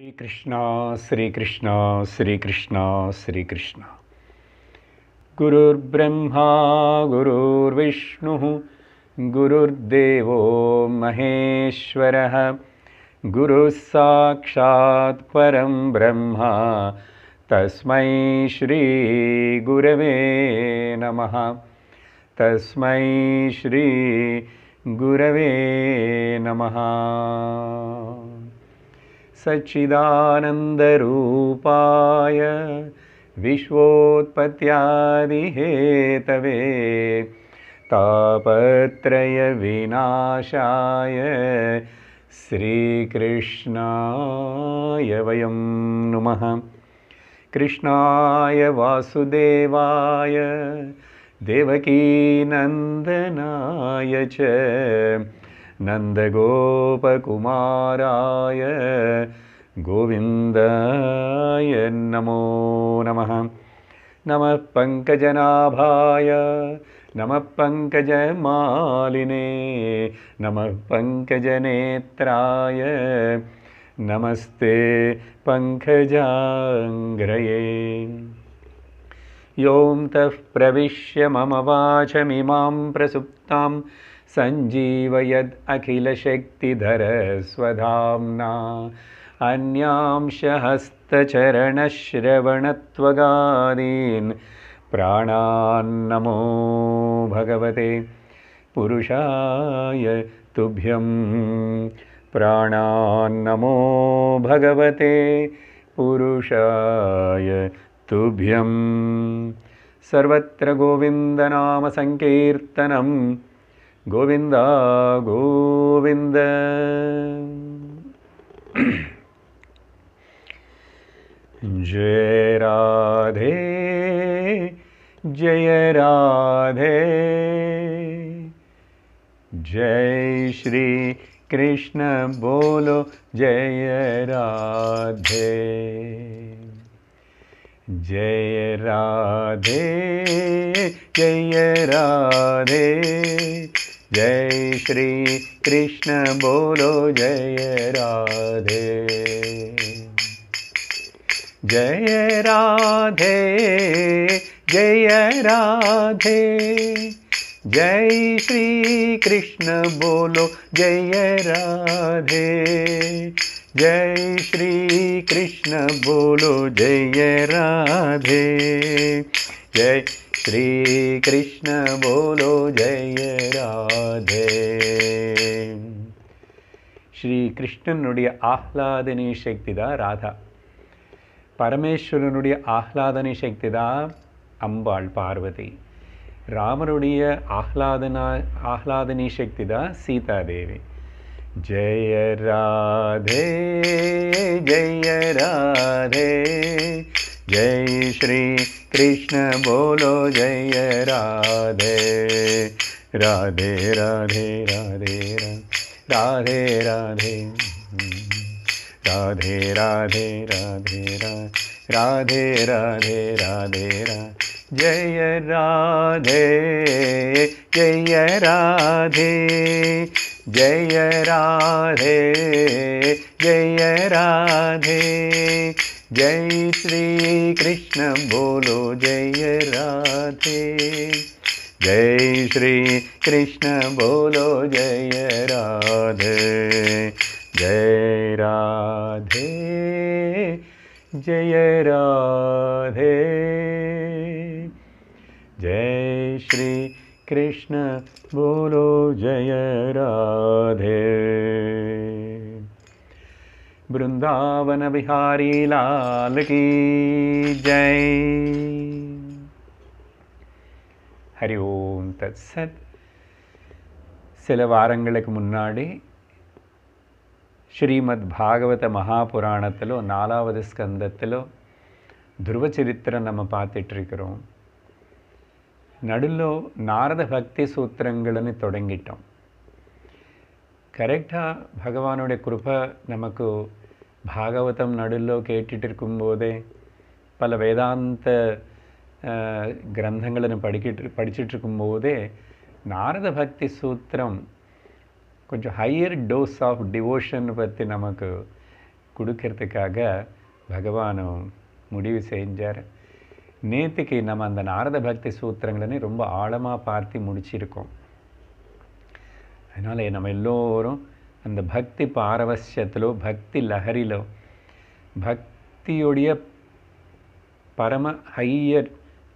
श्री कृष्णा श्री कृष्णा श्री कृष्णा श्री कृष्णा गुरुर्ब्रह्मा गुरुर्विष्णुः गुरुर्देवो महेश्वरः गुरुस्साक्षात् परं ब्रह्मा तस्मै श्रीगुरवे नमः तस्मै श्रीगुरवे नमः सच्चिदानन्दरूपाय विश्वोत्पत्यादिहेतवे तापत्रयविनाशाय श्रीकृष्णाय वयं नुमः कृष्णाय वासुदेवाय देवकीनन्दनाय च नन्दगोपकुमाराय गोविन्दाय नमो नमः नमः पङ्कजनाभाय नमः पङ्कजमालिने नमः पङ्कजनेत्राय नमस्ते पङ्कजाङ्ग्रये यों तः प्रविश्य मम वाचमिमां प्रसुप्तां सञ्जीवयद् अखिलशक्तिधरस्वधाम्ना अन्यांशहस्तचरणश्रवणत्वगादीन् प्राणान्नमो भगवते पुरुषाय तुभ्यं प्राणान् नमो भगवते पुरुषाय तुभ्यं सर्वत्र गोविन्दनामसङ्कीर्तनं गोविंद गोविंद जय राधे जय राधे जय श्री कृष्ण बोलो जय राधे जय राधे जय राधे जय श्री कृष्ण बोलो जय राधे जय राधे जय राधे जय श्री कृष्ण बोलो जय राधे जय श्री कृष्ण बोलो जय राधे जय શ્રી કૃષ્ણ બોલો જય રાધે ஸ்ரீ கிருஷ்ணனுடைய ஆஹ்லாதனி சக்தி தான் ராதா பரமேஸ்வரனுடைய ஆஹ்லாதனி சக்தி தான் அம்பாள் பார்வதி ராமருடைய ஆஹ்லாதனா ஆஹ்லாதனி சக்தி தான் சீதாதேவி ஜெய ராதே ஜெய ராதே जय श्री कृष्ण बोलो जय राधे राधे राधे राधे राधे राधे राधे राधे राधे राधे राधे राधे जय राधे जय राधे जय राधे जय राधे जय श्री कृष्ण बोलो जय राधे जय श्री कृष्ण बोलो जय राधे जय राधे जय राधे जय श्री कृष्ण बोलो जय राधे వృందావన విహారీ లాలకి జై హరి ఓం తత్సత్ సెల వారంగళకు మున్నాడి శ్రీమద్ భాగవత మహాపురాణతలో నాలావది స్కందత్తలో ధ్రువ చరిత్ర నమ్మ పాతిట్రికరం నడులో నారద భక్తి సూత్రంగళని తొడంగిట్టాం కరెక్టా భగవానుడి కృప నమకు பாகவதம் நடுவில் கேட்டுட்டிருக்கும் இருக்கும்போதே பல வேதாந்த கிரந்தங்களை படிக்கிட்டு படிச்சுட்டு இருக்கும்போதே நாரத பக்தி சூத்திரம் கொஞ்சம் ஹையர் டோஸ் ஆஃப் டிவோஷன் பற்றி நமக்கு கொடுக்கறதுக்காக பகவான் முடிவு செஞ்சார் நேற்றுக்கு நம்ம அந்த நாரத பக்தி சூத்திரங்களையும் ரொம்ப ஆழமாக பார்த்து முடிச்சிருக்கோம் அதனால் நம்ம எல்லோரும் அந்த பக்தி పారవశ్యతలో பக்தி లహరిలో பக்தியுடைய பரம higher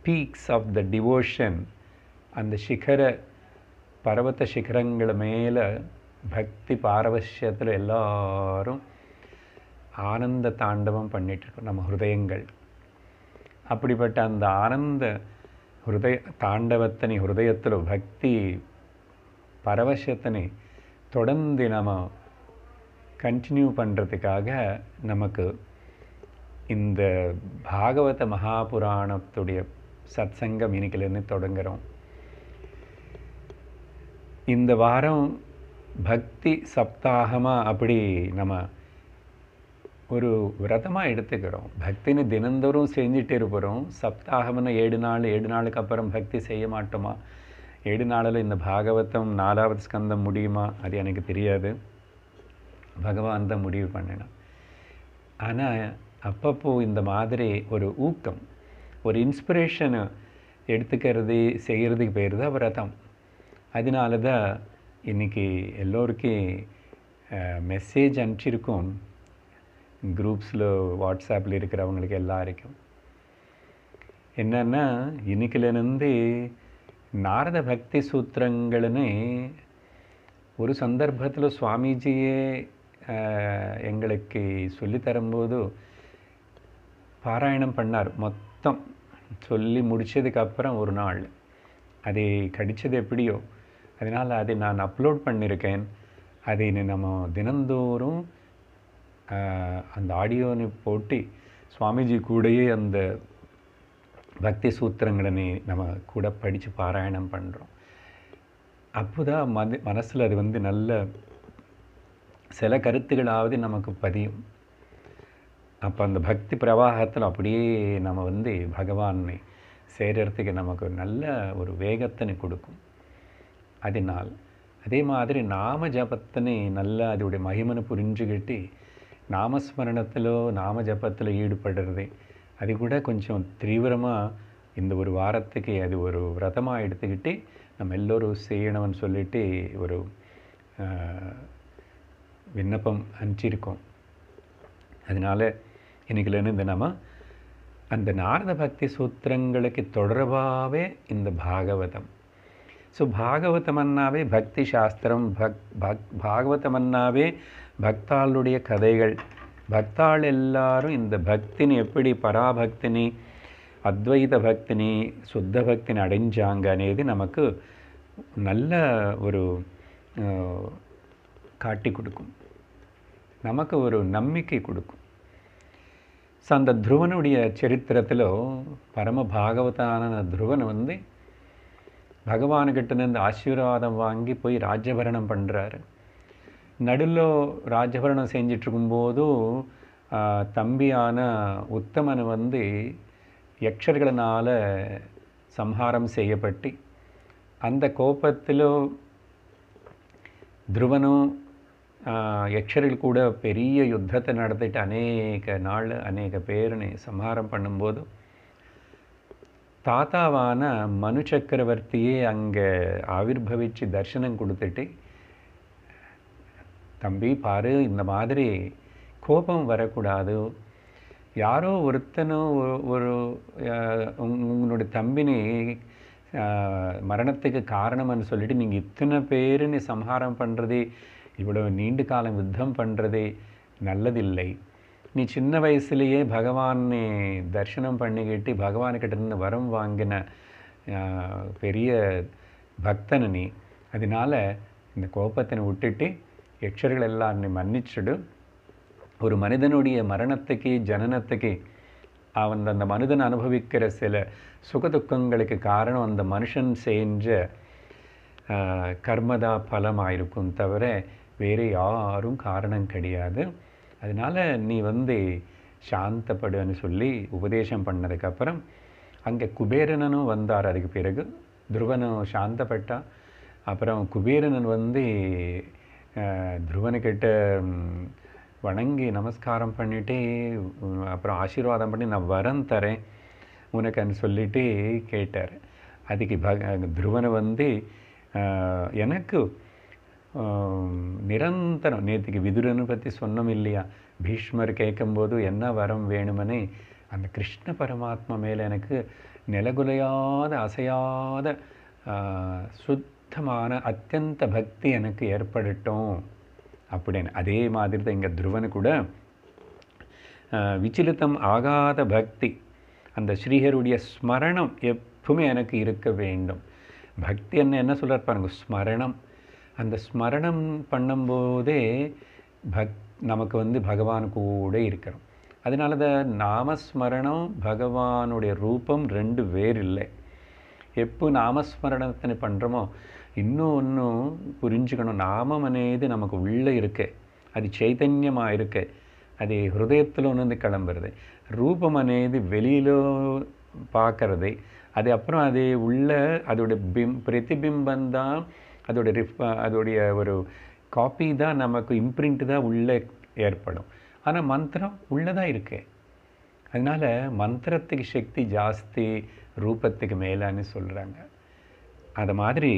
peaks of the devotion அந்த சிகர பர்வத்த சிகரங்கள் மேலே பக்தி பாரவசியத்தில் எல்லாரும் ஆனந்த தாண்டவம் பண்ணிகிட்ருக்கோம் நம்ம ஹிருதயங்கள் அப்படிப்பட்ட அந்த ஆனந்த ஹிருதய தாண்டவத்தனை ஹிருதயத்தில் பக்தி பரவசத்தனை தொடர்ந்து நம்ம கண்டினியூ பண்ணுறதுக்காக நமக்கு இந்த பாகவத மகாபுராணத்துடைய சத்சங்கம் இன்னைக்கிலேருந்து தொடங்குகிறோம் இந்த வாரம் பக்தி சப்தாகமாக அப்படி நம்ம ஒரு விரதமாக எடுத்துக்கிறோம் பக்தின்னு தினந்தோறும் செஞ்சுட்டு இருப்போம் சப்தாகம்னு ஏழு நாள் ஏழு நாளுக்கு அப்புறம் பக்தி செய்ய மாட்டோமா ஏழு நாளில் இந்த பாகவதம் நாலாவது ஸ்கந்தம் முடியுமா அது எனக்கு தெரியாது பகவான் தான் முடிவு பண்ணணும் ஆனால் அப்பப்போ இந்த மாதிரி ஒரு ஊக்கம் ஒரு இன்ஸ்பிரேஷனை எடுத்துக்கிறது செய்கிறதுக்கு பேர் தான் விரதம் அதனால தான் இன்றைக்கி எல்லோருக்கும் மெசேஜ் அனுப்பிச்சிருக்கோம் குரூப்ஸில் வாட்ஸ்அப்பில் இருக்கிறவங்களுக்கு எல்லாருக்கும் என்னென்னா இன்றைக்கிலேருந்து நாரத பக்தி சூத்திரங்கள்னு ஒரு சந்தர்ப்பத்தில் சுவாமிஜியே எங்களுக்கு சொல்லி பாராயணம் பண்ணார் மொத்தம் சொல்லி முடித்ததுக்கப்புறம் ஒரு நாள் அதை கடித்தது எப்படியோ அதனால் அதை நான் அப்லோட் பண்ணியிருக்கேன் அதை நம்ம தினந்தோறும் அந்த ஆடியோனை போட்டி சுவாமிஜி கூடயே அந்த பக்தி சூத்திரங்களை நம்ம கூட படித்து பாராயணம் பண்ணுறோம் அப்போ தான் மது மனசில் அது வந்து நல்ல சில கருத்துகளாவது நமக்கு பதியும் அப்போ அந்த பக்தி பிரவாகத்தில் அப்படியே நம்ம வந்து பகவானை சேர்கிறதுக்கு நமக்கு நல்ல ஒரு வேகத்தினை கொடுக்கும் அதனால் அதே மாதிரி நாம ஜபத்தினை நல்லா அதோடைய மகிமனை புரிஞ்சுக்கிட்டு நாமஸ்மரணத்திலோ நாம ஜபத்தில் ஈடுபடுறது அது கூட கொஞ்சம் தீவிரமாக இந்த ஒரு வாரத்துக்கு அது ஒரு விரதமாக எடுத்துக்கிட்டு நம்ம எல்லோரும் செய்யணும்னு சொல்லிட்டு ஒரு விண்ணப்பம் அனுப்பிச்சிருக்கோம் அதனால் இன்னைக்குலேருந்து இந்த நம்ம அந்த நாரத பக்தி சூத்திரங்களுக்கு தொடர்பாகவே இந்த பாகவதம் ஸோ பாகவதமன்னாவே பக்தி சாஸ்திரம் பக் பக் பாகவதமன்னாவே பக்தாளுடைய கதைகள் பக்தாள் எல்லாரும் இந்த பக்தினி எப்படி பராபக்தினி அத்வைத பக்தினி சுத்த பக்தினி அடைஞ்சாங்க అనేది நமக்கு நல்ல ஒரு காட்டி கொடுக்கும் நமக்கு ஒரு நம்பிக்கை கொடுக்கும் ஸோ அந்த துருவனுடைய சரித்திரத்தில் பரம பாகவதான துருவன் வந்து பகவானுக்கிட்டேருந்து ஆசீர்வாதம் வாங்கி போய் ராஜபரணம் பண்ணுறாரு நடுவில் ராஜபரணம் செஞ்சிட்ருக்கும்போது தம்பியான உத்தமன் வந்து யக்ஷர்களால் சம்ஹாரம் செய்யப்பட்டு அந்த கோபத்தில் துருவனும் யக்ஷர்கள் கூட பெரிய யுத்தத்தை നടത്തിയിട്ട് அநேக நாள் அநேக പേരിനെ சம்ஹாரம் பண்ணும்போது தாத்தாவான மனு சக்கரவர்த்தியே அங்கே ஆவிர்வவிச்சு தரிசனம் கொடுத்துட்டு தம்பி பாரு இந்த மாதிரி கோபம் வரக்கூடாது யாரோ ஒருத்தனும் ஒரு உங்களுடைய தம்பினி மரணத்துக்கு காரணம்னு சொல்லிட்டு நீங்கள் இத்தனை பேருன்னு சம்ஹாரம் பண்ணுறது இவ்வளோ நீண்ட காலம் யுத்தம் பண்ணுறது நல்லதில்லை நீ சின்ன வயசுலேயே பகவானை தரிசனம் பண்ணிக்கிட்டு இருந்து வரம் வாங்கின பெரிய பக்தனு நீ அதனால் இந்த கோபத்தை விட்டுட்டு యక్షరులెల్లాన్ని మన్నిచ్చుడు ஒரு மனிதனுடைய மரணத்துக்கு ஜனனத்துக்கு அவன் அந்த மனிதன் அனுபவிக்கிற சில சுக துக்கங்களுக்கு காரணம் அந்த மனுஷன் செஞ்ச கர்மதா பலமாயிருக்கும் தவிர வேறு யாரும் காரணம் கிடையாது அதனால் நீ வந்து சாந்தப்படுன்னு சொல்லி உபதேசம் பண்ணதுக்கப்புறம் அங்கே குபேரனும் வந்தார் அதுக்கு பிறகு துருவனும் சாந்தப்பட்டான் அப்புறம் குபேரனன் வந்து துருவனுக்கிட்ட வணங்கி நமஸ்காரம் பண்ணிவிட்டு அப்புறம் ஆசீர்வாதம் பண்ணி நான் வரம் தரேன் உனக்குன்னு சொல்லிட்டு கேட்டார் அதுக்கு பக துருவனை வந்து எனக்கு நிரந்தரம் நேற்றுக்கு விதுரனை பற்றி சொன்னோம் இல்லையா பீஷ்மர் கேட்கும்போது என்ன வரம் வேணுமனே அந்த கிருஷ்ண பரமாத்மா மேலே எனக்கு நிலகுலையாத அசையாத சுத் அர்த்தமான அத்தியந்த பக்தி எனக்கு ஏற்படட்டும் அப்படின்னு அதே மாதிரி தான் இங்கே துருவனு கூட விச்சிலித்தம் ஆகாத பக்தி அந்த ஸ்ரீகருடைய ஸ்மரணம் எப்பவுமே எனக்கு இருக்க வேண்டும் பக்தி என்ன என்ன சொல்கிறார் பாருங்க ஸ்மரணம் அந்த ஸ்மரணம் பண்ணும்போதே பக் நமக்கு வந்து பகவான் கூட இருக்கிறோம் அதனால தான் நாமஸ்மரணம் பகவானுடைய ரூபம் ரெண்டு வேறு இல்லை எப்போ நாமஸ்மரணத்தினை பண்ணுறோமோ இன்னும் ஒன்றும் புரிஞ்சுக்கணும் நாமம் அனைது நமக்கு உள்ளே இருக்கு சைதன்யமாக చైతన్యமாக இருக்கு ஹிருதயத்தில் ஒன்று வந்து கிளம்புறது ரூபம் அனைது வெளியில பார்க்கறது அது அப்புறம் அது உள்ள அதோடய பிம் பிரதிபிம்பம் தான் அதோடய ரிஃப் அதோடைய ஒரு காப்பி தான் நமக்கு இம்ப்ரிண்ட்டு தான் உள்ளே ஏற்படும் ஆனால் மந்திரம் உள்ளதாக இருக்கு அதனால் மந்திரத்துக்கு சக்தி ஜாஸ்தி ரூபத்துக்கு மேலான்னு சொல்கிறாங்க அது மாதிரி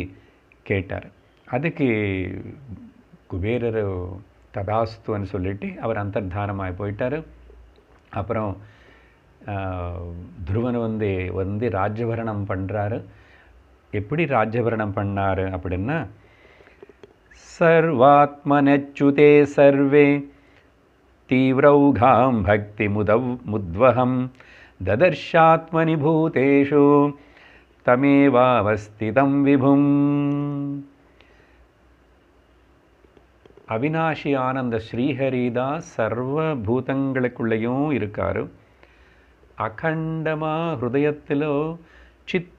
கேட்டார் அதுக்கு குபேரர் ததாஸ்துன்னு சொல்லிட்டு அவர் அந்தர்தானமாக போயிட்டார் அப்புறம் துருவன் வந்து வந்து ராஜ்யபரணம் பண்ணுறாரு எப்படி ராஜ்யபரணம் பண்ணார் அப்படின்னா சர்வாத்மனச்சுதே சர்வே தீவிரௌகாம் பக்தி முதவ் முத்வகம் ததர்ஷாத்மனி பூதேஷு தமேவாவஸ்திதம் விபும் அவினாஷியான அந்த ஸ்ரீஹரிதா சர்வ பூதங்களுக்குள்ளேயும் இருக்கார் அகண்டமாக ஹிருதயத்திலோ சித்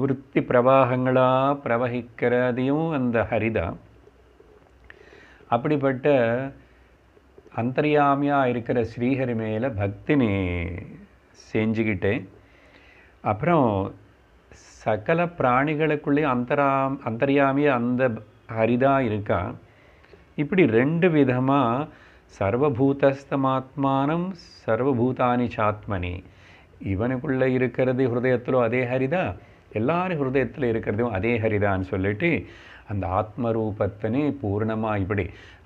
விற்பி பிரவாகங்களாக பிரவகிக்கிறதையும் அந்த ஹரிதா அப்படிப்பட்ட அந்தரியாமியாக இருக்கிற ஸ்ரீஹரி மேலே பக்தி நீ செஞ்சுக்கிட்டேன் அப்புறம் சகல பிராணிகளுக்குள்ளேயும் அந்தரா அந்தரியாமியாக அந்த ஹரிதா இருக்கான் இப்படி ரெண்டு விதமாக சர்வபூதஸ்தமாத்மானம் சர்வபூதானி சாத்மனி இவனுக்குள்ளே இருக்கிறது ஹிருதயத்திலோ அதே ஹரிதா எல்லாரும் ஹிருதயத்தில் இருக்கிறதும் அதே ஹரிதான்னு சொல்லிட்டு அந்த ஆத்மரூபத்தினே பூர்ணமாக இப்படி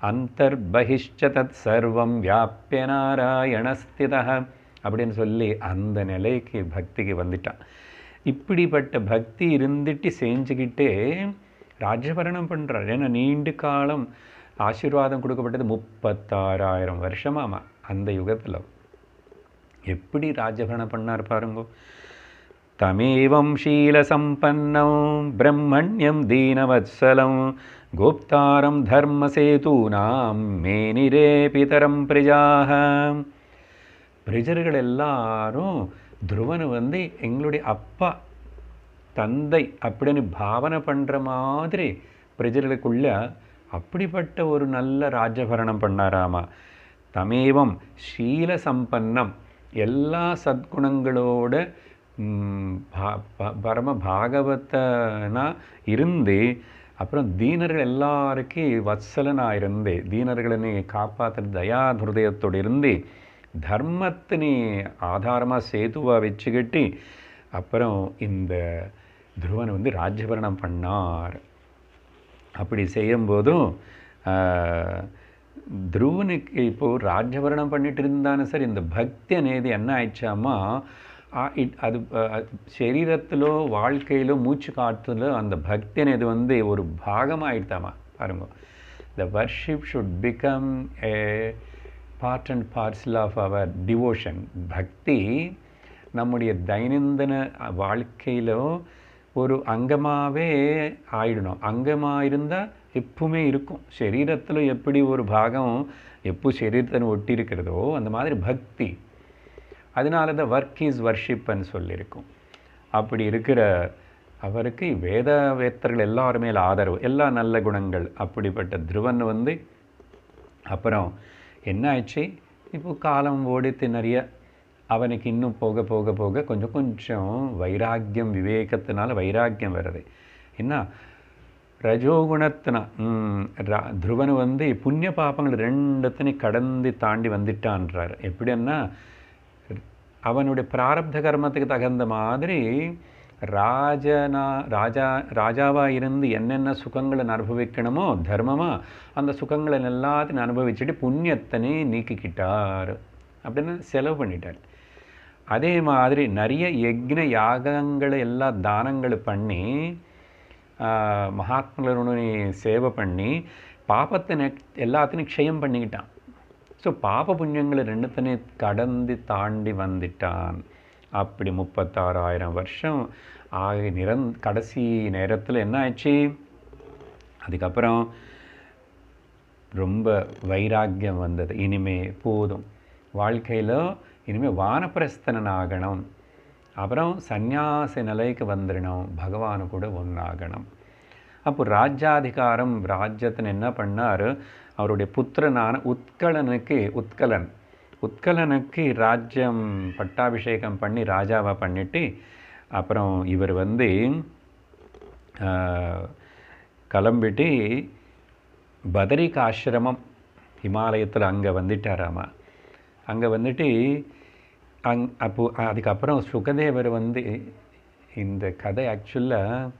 அந்தர்பகிஷ்ட தத் சர்வம் வியாபிய நாராயணஸ்திதா அப்படின்னு சொல்லி அந்த நிலைக்கு பக்திக்கு வந்துட்டான் இப்படிப்பட்ட பக்தி இருந்துட்டு செஞ்சுக்கிட்டே ராஜ்யபரணம் பண்ணுறார் ஏன்னா நீண்டு காலம் ஆசீர்வாதம் கொடுக்கப்பட்டது முப்பத்தாறாயிரம் வருஷமாமா அந்த யுகத்தில் எப்படி ராஜகரணம் பண்ணார் பாருங்கோ தமேவம் சம்பன்னம் பிரம்மண்யம் தீனவத்சலம் கோப்தாரம் தர்மசேதூனாம் மேனிரே பிதரம் பிரஜாக பிரஜர்கள் எல்லாரும் துருவனை வந்து எங்களுடைய அப்பா தந்தை அப்படின்னு பாவனை பண்ணுற மாதிரி பிரஜர்களுக்குள்ள அப்படிப்பட்ட ஒரு நல்ல ராஜபரணம் பண்ணாராமா தமேவம் ஷீல சம்பன்னம் எல்லா சத்குணங்களோட பரம பாகவத்தனா இருந்து அப்புறம் தீனர்கள் எல்லாருக்கும் வத்சலனாக இருந்தே தீனர்களை நீ காப்பாற்ற தயாதுருதயத்தோடு இருந்து தர்மத்தினே ஆதாரமாக சேதுவாக வச்சுக்கிட்டு அப்புறம் இந்த துருவனை வந்து ராஜ்யபரணம் பண்ணார் அப்படி செய்யும்போதும் துருவனுக்கு இப்போது రాజ్యభరణం பண்ணிட்டு இருந்தானே சார் இந்த பக்தி అనేది என்ன ஆயிடுச்சாமா அது சரீரத்திலோ வாழ்க்கையிலோ மூச்சு காற்றுலோ அந்த பக்தி అనేది வந்து ஒரு பாகமாயிடுதாமா பாருங்க the worship should become a part and parcel of our devotion பக்தி நம்முடைய தைனந்தன வாழ்க்கையிலோ ஒரு அங்கமாகவே ஆயிடணும் அங்கமாக இருந்தால் எப்பவுமே இருக்கும் சரீரத்தில் எப்படி ஒரு பாகம் எப்போ சரீரத்தை ஒட்டி இருக்கிறதோ அந்த மாதிரி பக்தி அதனால தான் ஒர்க் இஸ் வர்ஷிப்புன்னு சொல்லியிருக்கும் அப்படி இருக்கிற அவருக்கு வேத வேத்தர்கள் எல்லாருமே ஆதரவு எல்லா நல்ல குணங்கள் அப்படிப்பட்ட திருவன் வந்து அப்புறம் என்ன ஆயிடுச்சு இப்போ காலம் ஓடித்து நிறைய அவனுக்கு இன்னும் போக போக போக கொஞ்சம் கொஞ்சம் வைராக்கியம் விவேகத்தினால வைராக்கியம் வருது என்ன ரஜோகுணத்தினா துருவன் வந்து புண்ணிய பாப்பங்கள் ரெண்டுத்தையும் கடந்து தாண்டி வந்துட்டான்றார் எப்படின்னா அவனுடைய பிராரப்த கர்மத்துக்கு தகுந்த மாதிரி ராஜனா ராஜா ராஜாவாக இருந்து என்னென்ன சுகங்களை அனுபவிக்கணுமோ தர்மமாக அந்த சுகங்களை எல்லாத்தையும் அனுபவிச்சுட்டு புண்ணியத்தனே நீக்கிக்கிட்டார் அப்படின்னு செலவு பண்ணிட்டார் அதே மாதிரி நிறைய யக்ன யாகங்களை எல்லாம் தானங்களை பண்ணி மகாத்மலருடைய சேவை பண்ணி பாப்பத்தை நெ எல்லாத்தையும் க்ஷயம் பண்ணிக்கிட்டான் ஸோ பாப புண்ணியங்களை ரெண்டுத்தனே கடந்து தாண்டி வந்துட்டான் அப்படி முப்பத்தாறாயிரம் வருஷம் ஆகி நிரந் கடைசி நேரத்தில் என்ன ஆச்சு அதுக்கப்புறம் ரொம்ப வைராக்கியம் வந்தது இனிமே போதும் வாழ்க்கையில் இனிமேல் வானப்பிரஸ்தனாகணும் ஆகணும் அப்புறம் சந்நியாசி நிலைக்கு வந்துடணும் பகவானு கூட ஒன்றாகணும் அப்போ ராஜ்யாதிகாரம் ராஜ்யத்தின் என்ன பண்ணார் அவருடைய புத்திரனான உத்கலனுக்கு உத்கலன் உத்கலனுக்கு ராஜ்யம் பட்டாபிஷேகம் பண்ணி ராஜாவை பண்ணிவிட்டு அப்புறம் இவர் வந்து கிளம்பிட்டு பதரிகாசிரமம் ஹிமாலயத்தில் அங்கே வந்துட்டாராமா அங்கே வந்துட்டு அங் அப்போ அதுக்கப்புறம் சுகதேவர் வந்து இந்த கதை ஆக்சுவலாக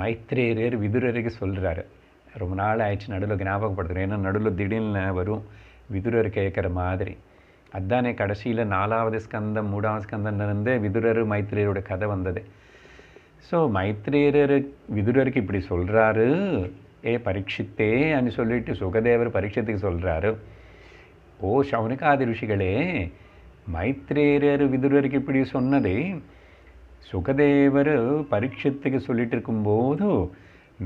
மைத்ரேயர் விதுரருக்கு சொல்கிறாரு ரொம்ப நாள் ஆயிடுச்சு நடுவில் ஞாபகப்படுத்துகிறேன் ஏன்னா நடுவில் திடீர்னு வரும் விதுரர் கேட்குற மாதிரி அதுதானே கடைசியில் நாலாவது ஸ்கந்தம் மூணாவது ஸ்கந்தம்லேருந்து விதுரர் மைத்ரேயரோட கதை வந்தது ஸோ மைத்ரேயர் விதுரருக்கு இப்படி சொல்கிறாரு ஏ பரீட்சித்தே அப்படின்னு சொல்லிட்டு சுகதேவர் பரீட்சத்துக்கு சொல்கிறாரு ஓ சௌனகாதி ரிஷிகளே மைத்ரேயர் விதுரருக்கு இப்படி சொன்னது சுகதேவர் பரீட்சத்துக்கு சொல்லிட்டு இருக்கும்போது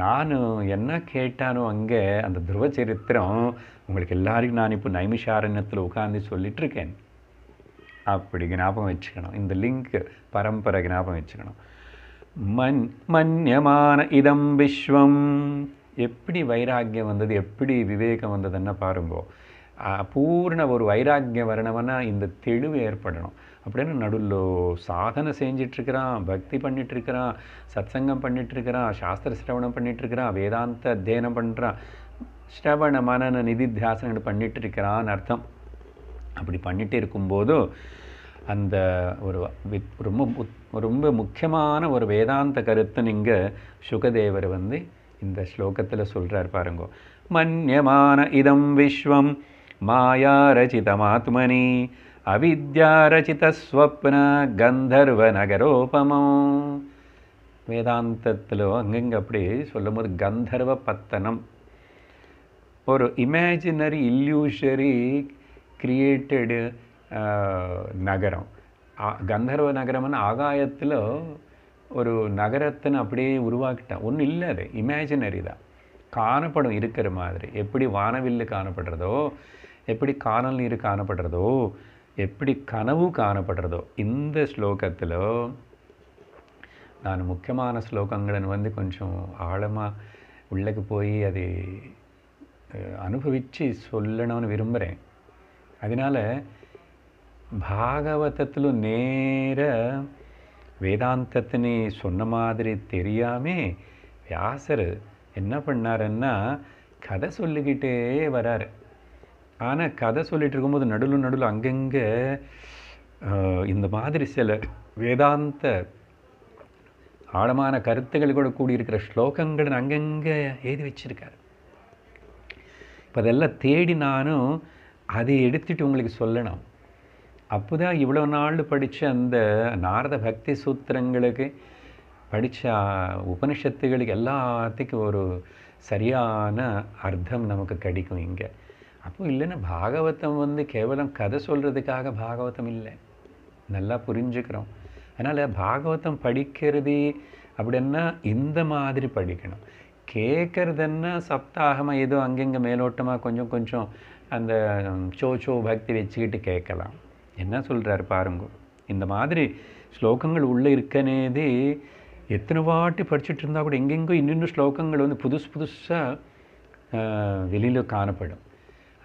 நான் என்ன கேட்டானோ அங்கே அந்த துருவ சரித்திரம் உங்களுக்கு எல்லாருக்கும் நான் இப்போ நைமிஷாரண்யத்தில் உட்காந்து சொல்லிட்டு இருக்கேன் அப்படி ஞாபகம் வச்சுக்கணும் இந்த லிங்க் பரம்பரை ஞாபகம் வச்சுக்கணும் மன் மன்யமான இதம் விஸ்வம் எப்படி வைராக்கியம் வந்தது எப்படி விவேகம் வந்ததுன்னு பாருங்கோ பூர்ண ஒரு வைராக்கியம் வரணும்னா இந்த தெளிவு ஏற்படணும் அப்படின்னு நடுவில் சாதனை செஞ்சிட்ருக்கிறான் பக்தி பண்ணிகிட்ருக்கிறான் சத்சங்கம் பண்ணிகிட்ருக்கிறான் சாஸ்திர சிரவணம் பண்ணிகிட்ருக்கிறான் வேதாந்த அத்தியனம் பண்ணுறான் ஸ்ரவண மனன நிதி தியாசனங்கள் பண்ணிகிட்டு அர்த்தம் அப்படி பண்ணிகிட்டு இருக்கும்போது அந்த ஒரு ரொம்ப ரொம்ப முக்கியமான ஒரு வேதாந்த கருத்து நீங்கள் சுகதேவர் வந்து இந்த ஸ்லோகத்தில் சொல்கிறார் பாருங்கோ மன்யமான இதம் விஸ்வம் மாயாரச்சிதமாத்மனி அவித்யாரச்சிதஸ்வப்ன கந்தர்வ நகரோபமோ வேதாந்தத்தில் அங்கங்கே அப்படி சொல்லும்போது கந்தர்வ பத்தனம் ஒரு இமேஜினரி இல்யூஷரி கிரியேட்டடு நகரம் கந்தர்வ நகரம்னு ஆகாயத்தில் ஒரு நகரத்தின் அப்படியே உருவாக்கிட்டான் ஒன்றும் இல்லை அது இமேஜினரி தான் காணப்படும் இருக்கிற மாதிரி எப்படி வானவில்லு காணப்படுறதோ எப்படி காணல் நீர் காணப்படுறதோ எப்படி கனவு காணப்படுறதோ இந்த ஸ்லோகத்தில் நான் முக்கியமான ஸ்லோகங்களை வந்து கொஞ்சம் ஆழமாக உள்ளக்கு போய் அது அனுபவித்து சொல்லணும்னு விரும்புகிறேன் அதனால் பாகவதத்தில் நேர வேதாந்தத்தினை சொன்ன மாதிரி தெரியாமல் வியாசர் என்ன பண்ணாருன்னா கதை சொல்லிக்கிட்டே வராரு ஆனால் கதை சொல்லிகிட்டு இருக்கும்போது நடுவில் நடுவில் அங்கங்கே இந்த மாதிரி சில வேதாந்த ஆழமான கருத்துக்கள் கூட கூடியிருக்கிற ஸ்லோகங்கள் அங்கங்கே எழுதி வச்சுருக்காரு இப்போ அதெல்லாம் தேடி நானும் அதை எடுத்துட்டு உங்களுக்கு சொல்லணும் அப்போ தான் இவ்வளோ நாள் படித்த அந்த நாரத பக்தி சூத்திரங்களுக்கு படித்த உபனிஷத்துகளுக்கு எல்லாத்துக்கும் ஒரு சரியான அர்த்தம் நமக்கு கிடைக்கும் இங்கே அப்போ இல்லைன்னா பாகவதம் வந்து கேவலம் கதை சொல்கிறதுக்காக பாகவதம் இல்லை நல்லா புரிஞ்சுக்கிறோம் அதனால் பாகவதம் படிக்கிறது அப்படின்னா இந்த மாதிரி படிக்கணும் கேட்குறதுன்னா சப்தாகமாக ஏதோ அங்கங்கே மேலோட்டமாக கொஞ்சம் கொஞ்சம் அந்த சோச்சோ பக்தி வச்சுக்கிட்டு கேட்கலாம் என்ன சொல்கிறாரு பாருங்க இந்த மாதிரி ஸ்லோகங்கள் உள்ளே இருக்கனேது எத்தனை வாட்டி படிச்சுட்டு இருந்தால் கூட எங்கெங்கோ இன்னும் ஸ்லோகங்கள் வந்து புதுசு புதுசாக வெளியில் காணப்படும்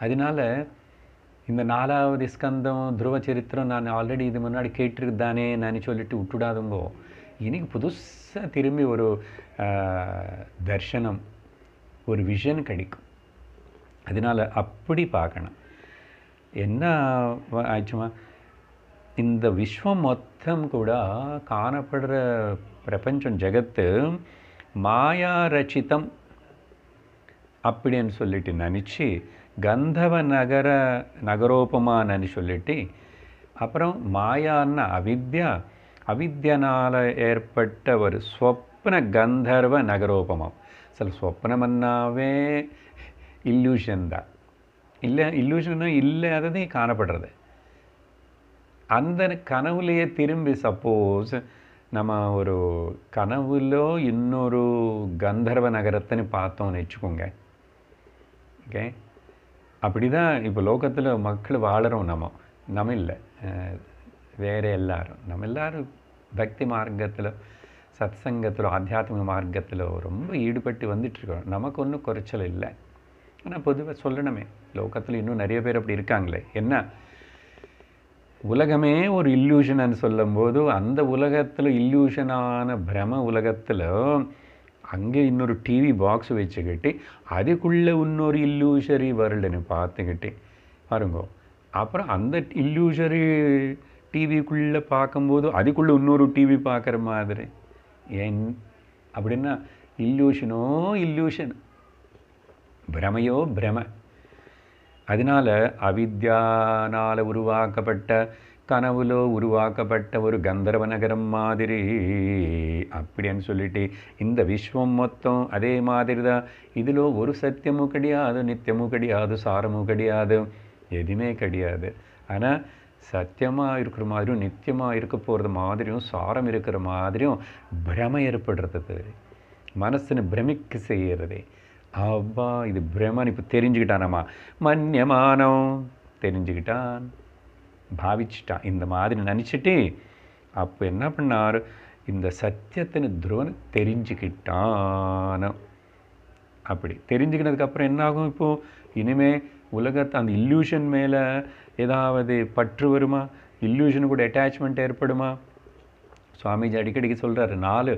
அதனால் இந்த நாலாவது ஸ்கந்தம் துருவ சரித்திரம் நான் ஆல்ரெடி இது முன்னாடி கேட்டிருக்குதானே நான் சொல்லிட்டு விட்டுடாதுங்கோ இன்றைக்கி புதுசாக திரும்பி ஒரு தர்ஷனம் ஒரு விஷன் கிடைக்கும் அதனால் அப்படி பார்க்கணும் என்ன ஆச்சுமா இந்த விஸ்வம் மொத்தம் கூட காணப்படுற பிரபஞ்சம் ஜகத்து மாயா ரச்சிதம் அப்படின்னு சொல்லிட்டு நினச்சி கந்தவ நகர நகரோபமானன்னு சொல்லிட்டு அப்புறம் மாயான்னு அவித்யா அவித்தியனால் ஏற்பட்ட ஒரு ஸ்வப்ன கந்தர்வ நகரோபமம் சில சொப்னமன்னாவே இல்யூஷன் தான் இல்லை இல்லூஷனும் இல்லாததே காணப்படுறது அந்த கனவுலையே திரும்பி சப்போஸ் நம்ம ஒரு கனவுலோ இன்னொரு கந்தர்வ நகரத்தைன்னு பார்த்தோம்னு வச்சுக்கோங்க ஓகே அப்படி தான் இப்போ லோகத்தில் மக்கள் வாழறோம் நம்ம நம்ம இல்லை வேறு எல்லாரும் நம்ம எல்லாரும் பக்தி மார்க்கத்தில் சத் சங்கத்தில் ஆத்தியாத்மிக மார்க்கத்தில் ரொம்ப ஈடுபட்டு வந்துட்டுருக்கோம் நமக்கு ஒன்றும் குறைச்சல் இல்லை ஆனால் பொதுவாக சொல்லணுமே லோகத்தில் இன்னும் நிறைய பேர் அப்படி இருக்காங்களே என்ன உலகமே ஒரு இல்யூஷன்னு சொல்லும்போது அந்த உலகத்தில் இல்யூஷனான பிரம உலகத்தில் அங்கே இன்னொரு டிவி பாக்ஸ் வச்சுக்கிட்டு அதுக்குள்ளே இன்னொரு இல்லூஷரி வேர்ல்டுன்னு பார்த்துக்கிட்டு பாருங்க அப்புறம் அந்த இல்லூஷரி டிவிக்குள்ளே பார்க்கும்போது அதுக்குள்ளே இன்னொரு டிவி பார்க்குற மாதிரி என் அப்படின்னா இல்லூஷனோ இல்லூஷன் பிரமையோ பிரம அதனால் அவித்யானால் உருவாக்கப்பட்ட கனவுலோ உருவாக்கப்பட்ட ஒரு கந்தர்வ நகரம் மாதிரி அப்படின்னு சொல்லிட்டு இந்த விஸ்வம் மொத்தம் அதே மாதிரி தான் இதில் ஒரு சத்தியமும் கிடையாது நித்தியமும் கிடையாது சாரமும் கிடையாது எதுவுமே கிடையாது ஆனால் சத்தியமாக இருக்கிற மாதிரியும் நித்தியமாக இருக்க போகிறது மாதிரியும் சாரம் இருக்கிற மாதிரியும் பிரம ஏற்படுறது மனசுன்னு பிரமிக்க செய்கிறது அவ்வா இது பிரமன் இப்போ தெரிஞ்சுக்கிட்டானம்மா மன்யமானம் தெரிஞ்சுக்கிட்டான் பாவிச்சிட்டான் இந்த மாதிரி நினச்சிட்டு அப்போ என்ன பண்ணார் இந்த சத்தியத்தின் துருவன் தெரிஞ்சுக்கிட்டான் அப்படி தெரிஞ்சுக்கினதுக்கப்புறம் என்ன ஆகும் இப்போது இனிமேல் உலகத்தை அந்த இல்யூஷன் மேலே ஏதாவது பற்று வருமா இல்யூஷனு கூட அட்டாச்மெண்ட் ஏற்படுமா சுவாமிஜி அடிக்கடிக்கு சொல்கிறாரு நாலு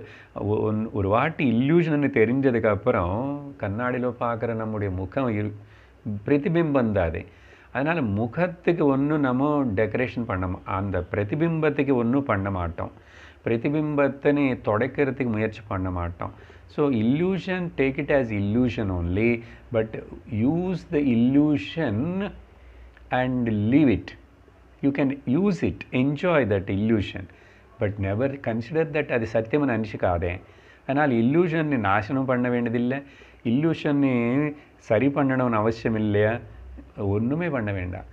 ஒன் ஒரு வாட்டி இல்யூஷன்னு தெரிஞ்சதுக்கப்புறம் கண்ணாடியில் பார்க்குற நம்முடைய முகம் இரு பிரதிபிம்பம் அது அதனால் முகத்துக்கு ஒன்றும் நம்ம டெக்கரேஷன் பண்ண அந்த பிரதிபிம்பத்துக்கு ஒன்றும் பண்ண மாட்டோம் பிரதிபிம்பத்தினை தொடக்கிறதுக்கு முயற்சி பண்ண மாட்டோம் so illusion take it as illusion only but use the illusion and leave it you can use it enjoy that illusion but never consider that அது சத்தியம்னு நினச்சிக்காதே அதனால் இல்லூஷனை நாசனம் பண்ண வேண்டியதில்லை இல்லூஷனை சரி பண்ணணும்னு அவசியம் இல்லையா ஒன்றுமே பண்ண வேண்டாம்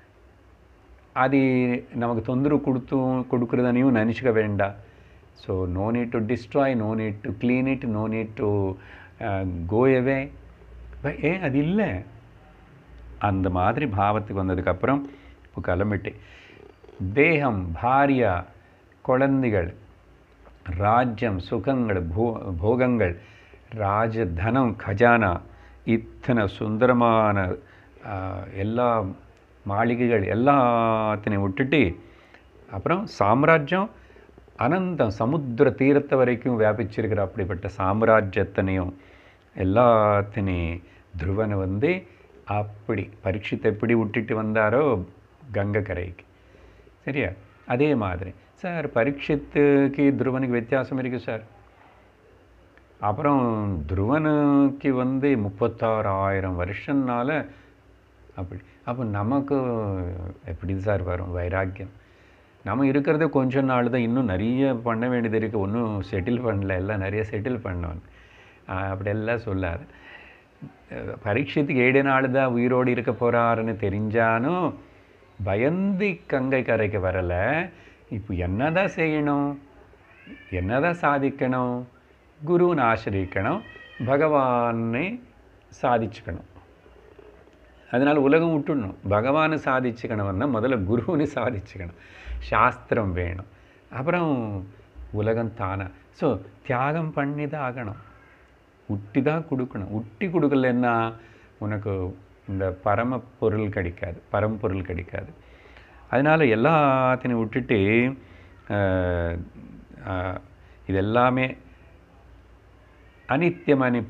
அது நமக்கு தொந்தரவு கொடுத்தும் கொடுக்குறதனையும் நினச்சிக்க வேண்டாம் so no need to destroy no need to clean it no need to go away ஏன் அது இல்லை அந்த மாதிரி பாவத்துக்கு வந்ததுக்கப்புறம் இப்போ கிளம்பிட்டு தேகம் பாரியா குழந்தைகள் ராஜ்யம் சுகங்கள் போ போகங்கள் ராஜதனம் கஜானா இத்தனை சுந்தரமான எல்லா மாளிகைகள் எல்லாத்தினையும் விட்டுட்டு அப்புறம் சாம்ராஜ்யம் அனந்தம் சமுத்திர தீரத்தை வரைக்கும் வியாபிச்சிருக்கிற அப்படிப்பட்ட சாம்ராஜ்யத்தனையும் எல்லாத்தினையும் துருவனை வந்து அப்படி பரீட்சித்தை எப்படி விட்டுட்டு வந்தாரோ கங்கை கரைக்கு சரியா அதே மாதிரி சார் பரீட்சித்துக்கு துருவனுக்கு வித்தியாசம் இருக்குது சார் அப்புறம் துருவனுக்கு வந்து முப்பத்தாறாயிரம் வருஷம்னால அப்படி அப்போ நமக்கு எப்படி சார் வரும் வைராக்கியம் நம்ம இருக்கிறத கொஞ்ச நாள் தான் இன்னும் நிறைய பண்ண வேண்டியது இருக்குது ஒன்றும் செட்டில் பண்ணல எல்லாம் நிறைய செட்டில் பண்ணோம் அப்படியெல்லாம் சொல்லார் பரீட்சத்துக்கு ஏழு நாள் தான் உயிரோடு இருக்க போகிறாருன்னு தெரிஞ்சாலும் பயந்து கங்கை கரைக்கு வரலை இப்போ என்ன தான் செய்யணும் என்ன தான் சாதிக்கணும் குருன்னு ஆசிரியக்கணும் பகவானை சாதிச்சுக்கணும் அதனால் உலகம் விட்டுடணும் பகவானை சாதிச்சுக்கணும்னா முதல்ல குருவினை சாதிச்சுக்கணும் சாஸ்திரம் வேணும் அப்புறம் உலகம் தானா ஸோ தியாகம் பண்ணி தான் ஆகணும் உட்டி தான் கொடுக்கணும் உட்டி கொடுக்கலன்னா உனக்கு இந்த பரம பொருள் கிடைக்காது பரம்பொருள் கிடைக்காது அதனால் எல்லாத்தையும் விட்டுட்டு இது எல்லாமே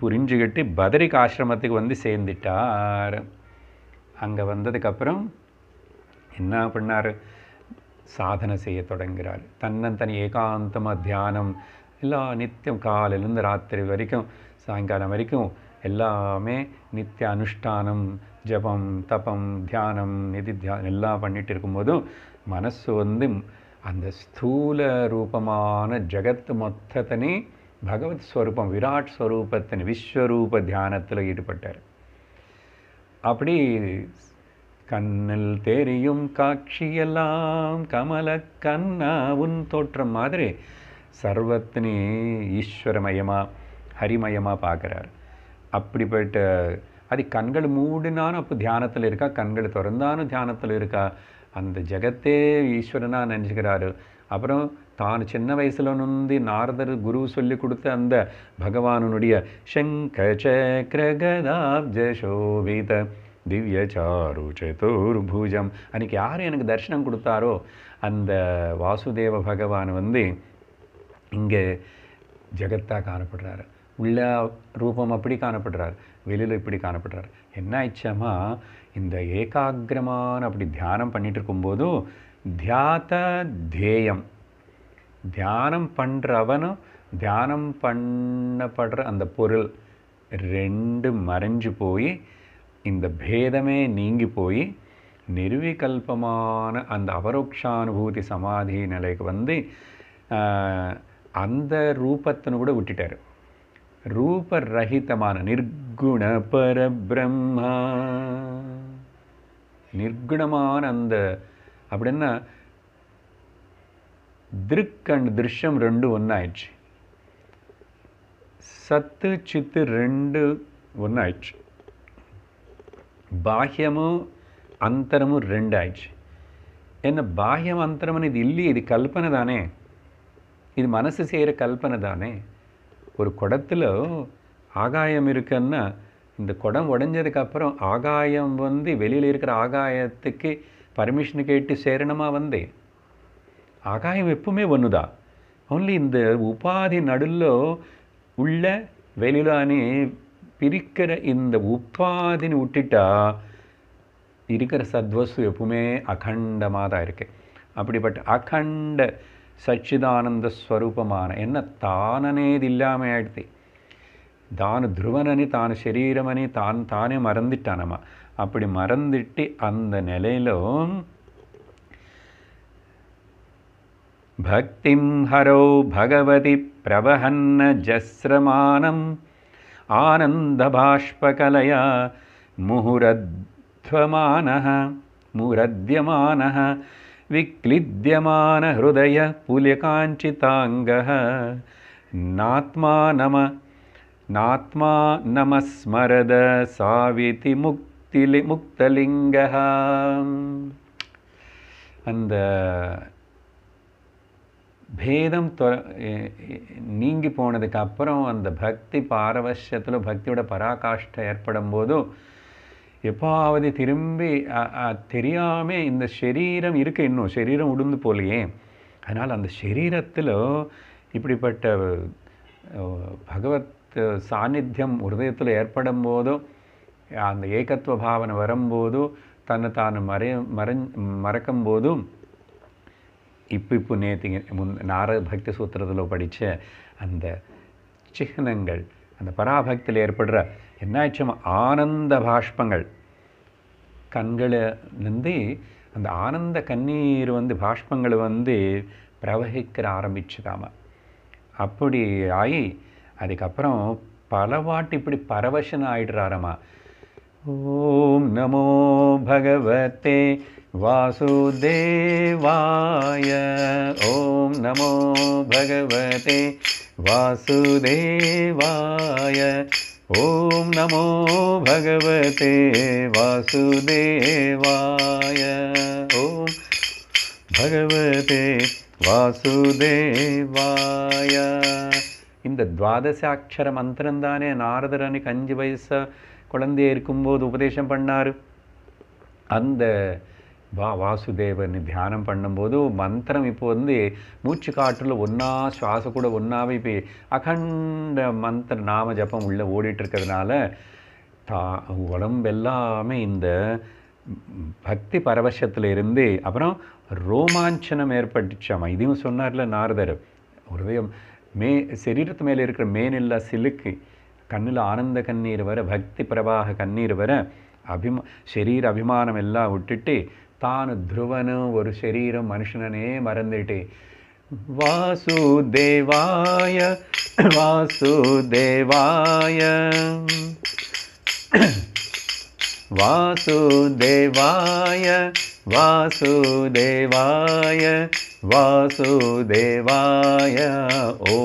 புரிஞ்சுக்கிட்டு பதரிக் ஆசிரமத்துக்கு வந்து சேர்ந்துட்டார் அங்கே வந்ததுக்கப்புறம் என்ன பண்ணார் சாதனை செய்ய தொடங்குகிறார் தன்னந்தனி ஏகாந்தமாக தியானம் எல்லா நித்தியம் காலையிலேருந்து ராத்திரி வரைக்கும் சாயங்காலம் வரைக்கும் எல்லாமே நித்திய அனுஷ்டானம் ஜபம் தபம் தியானம் நிதி தியானம் எல்லாம் பண்ணிகிட்டு இருக்கும்போதும் மனசு வந்து அந்த ஸ்தூல ரூபமான ஜகத்து மொத்தத்தனே பகவத் ஸ்வரூபம் விராட் ஸ்வரூபத்தின் விஸ்வரூப தியானத்தில் ஈடுபட்டார் அப்படி கண்ணில் தெரியும் காட்சியெல்லாம் கமல கண்ணாவுன் தோற்றம் மாதிரி சர்வத்தினே ஈஸ்வரமயமாக ஹரிமயமாக பார்க்குறார் அப்படிப்பட்ட அது கண்கள் மூடினாலும் அப்போ தியானத்தில் இருக்கா கண்கள் திறந்தாலும் தியானத்தில் இருக்கா அந்த ஜெகத்தே ஈஸ்வரனாக நினச்சிக்கிறாரு அப்புறம் தான் சின்ன வயசில் நொந்து நாரதர் குரு சொல்லி கொடுத்த அந்த பகவானுடைய சங்க சக்கரகதாப்ஜ சோபித திவ்ய சாரு சதுர்புஜம் அன்றைக்கி யார் எனக்கு தரிசனம் கொடுத்தாரோ அந்த வாசுதேவ பகவான் வந்து இங்கே ஜெகத்தாக காணப்படுறாரு உள்ள ரூபம் அப்படி காணப்படுறார் வெளியில் இப்படி காணப்படுறார் என்ன ஆயிடுச்சாமா இந்த ஏகாகிரமான அப்படி தியானம் பண்ணிகிட்டு இருக்கும்போதும் தியாத தேயம் தியானம் பண்ணுறவனும் தியானம் பண்ணப்படுற அந்த பொருள் ரெண்டு மறைஞ்சு போய் இந்த பேதமே நீங்கி போய் நிர்விகல்பமான அந்த அபரோக்ஷானுபூதி சமாதி நிலைக்கு வந்து அந்த ரூபத்தினு கூட விட்டுட்டார் ரூபரகிதமான நிர்குண பரபிரம்மா நிர்குணமான அந்த அப்படின்னா திருக் அண்ட் திருஷ்யம் ரெண்டு ஒன்றாயிடுச்சு சத்து சித்து ரெண்டு ஒன்றாயிடுச்சு பாஹ்யமும் அந்தரமும் ரெண்டு ஆயிடுச்சு என்ன பாஹ்யம் அந்தரம்னு இது இல்லையே இது கல்பனை தானே இது மனசு செய்கிற கல்பனை தானே ஒரு குடத்தில் ஆகாயம் இருக்குன்னா இந்த குடம் உடஞ்சதுக்கப்புறம் ஆகாயம் வந்து வெளியில் இருக்கிற ஆகாயத்துக்கு பர்மிஷன் கேட்டு சேரணமாக வந்தேன் ஆகாயம் எப்பவுமே ஒன்று ஓன்லி இந்த உபாதி நடுவில் உள்ள வெளியிலானே பிரிக்கிற இந்த உபாதின்னு விட்டுட்டா இருக்கிற சத்வசு எப்பவுமே அகண்டமாக தான் இருக்குது அப்படிப்பட்ட அகண்ட சச்சிதானந்த ஸ்வரூபமான என்ன தானனேது இல்லாமல் ஆயிடுது தான் துருவனனி தான் சரீரமனி தான் தானே மறந்துட்டானம்மா अपि मरन्दिट्टि अन्दनेलो भक्तिं हरो भगवति प्रवहन्नजस्रमानम् आनन्दबाष्पकलयामानः मुरद्यमानः विक्लिद्यमानहृदय पुल्यकाञ्चिताङ्गः नात्मा नमः नात्मा नमस्मरद सावितिमुक् முக்திலி முக்தலிங்கா அந்த பேதம் தொ நீங்கி போனதுக்கு அப்புறம் அந்த பக்தி பாரவசியத்தில் பக்தியோட பராகாஷ்ட ஏற்படும் போதும் எப்பாவது திரும்பி தெரியாமல் இந்த சரீரம் இருக்குது இன்னும் சரீரம் உடுந்து போலையே அதனால் அந்த சரீரத்தில் இப்படிப்பட்ட பகவத் சாநித்தியம் ஹிருதயத்தில் ஏற்படும் போதும் அந்த ஏகத்துவ பாவனை வரும்போது தன்னை தான் மறை மற மறக்கும்போதும் இப்போ இப்போ நேற்று முன் நார பக்தி சூத்திரத்தில் படித்த அந்த சிஹ்னங்கள் அந்த பராபக்தியில் ஏற்படுற என்னாச்சும் ஆனந்த பாஷ்பங்கள் நந்தி அந்த ஆனந்த கண்ணீர் வந்து பாஷ்பங்களை வந்து பிரவகிக்கிற ஆரம்பிச்சுதாம அப்படி ஆகி அதுக்கப்புறம் பலவாட்டி இப்படி பரவசன் ஆகிடுறாரம்மா ॐ नमो भगवते वासुदेवाय ॐ नमो भगवते वासुदेवाय ॐ नमो भगवते वासुदेवाय ॐ भगवते वासुदेवाय इन्द द्वादशाक्षरमन्त्रं दानेन नारदराणि कञ्जि குழந்தைய இருக்கும்போது உபதேசம் பண்ணார் அந்த வா வாசுதேவன் தியானம் பண்ணும்போது மந்திரம் இப்போ வந்து மூச்சு காற்றில் ஒன்றா சுவாச கூட ஒன்றாவே இப்போ அகண்ட மந்திர நாம ஜப்பம் உள்ளே ஓடிட்டுருக்கிறதுனால தா உடம்பெல்லாமே இந்த பக்தி பரவசத்தில் இருந்து அப்புறம் ரோமாஞ்சனம் ஏற்பட்டுச்சாமா இதையும் சொன்னார்ல நாரதர் ஹிருதயம் மே சரீரத்து மேலே இருக்கிற மேனில்லா சிலுக்கு கண்ணில் ஆனந்த கண்ணீர் வர பக்தி பிரபாக கண்ணீர் வர அபிமா சரீர அபிமானம் எல்லாம் விட்டுட்டு தான் துருவனும் ஒரு சரீரம் மனுஷனே மறந்துட்டு வாசுதேவாய வாசுதேவாய வாசுதேவாய வாசுதேவாய வாசுதேவாய ஓ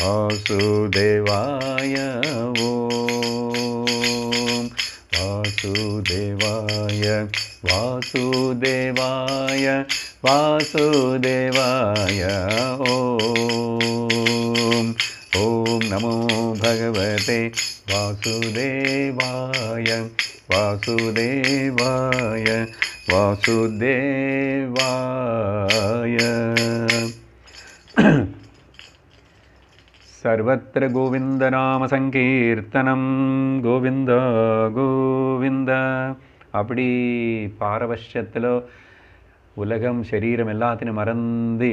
वासुदेवाय वो वासुदेवाय वासुदेवाय वासुदेवाय ॐ नमो भगवते वासुदेवाय वासुदेवाय वासुदेवाय சர்வத்திர கோவிந்த நாம சங்கீர்த்தனம் கோவிந்த கோவிந்த அப்படி பாரபட்சத்தில் உலகம் சரீரம் எல்லாத்தையும் மறந்து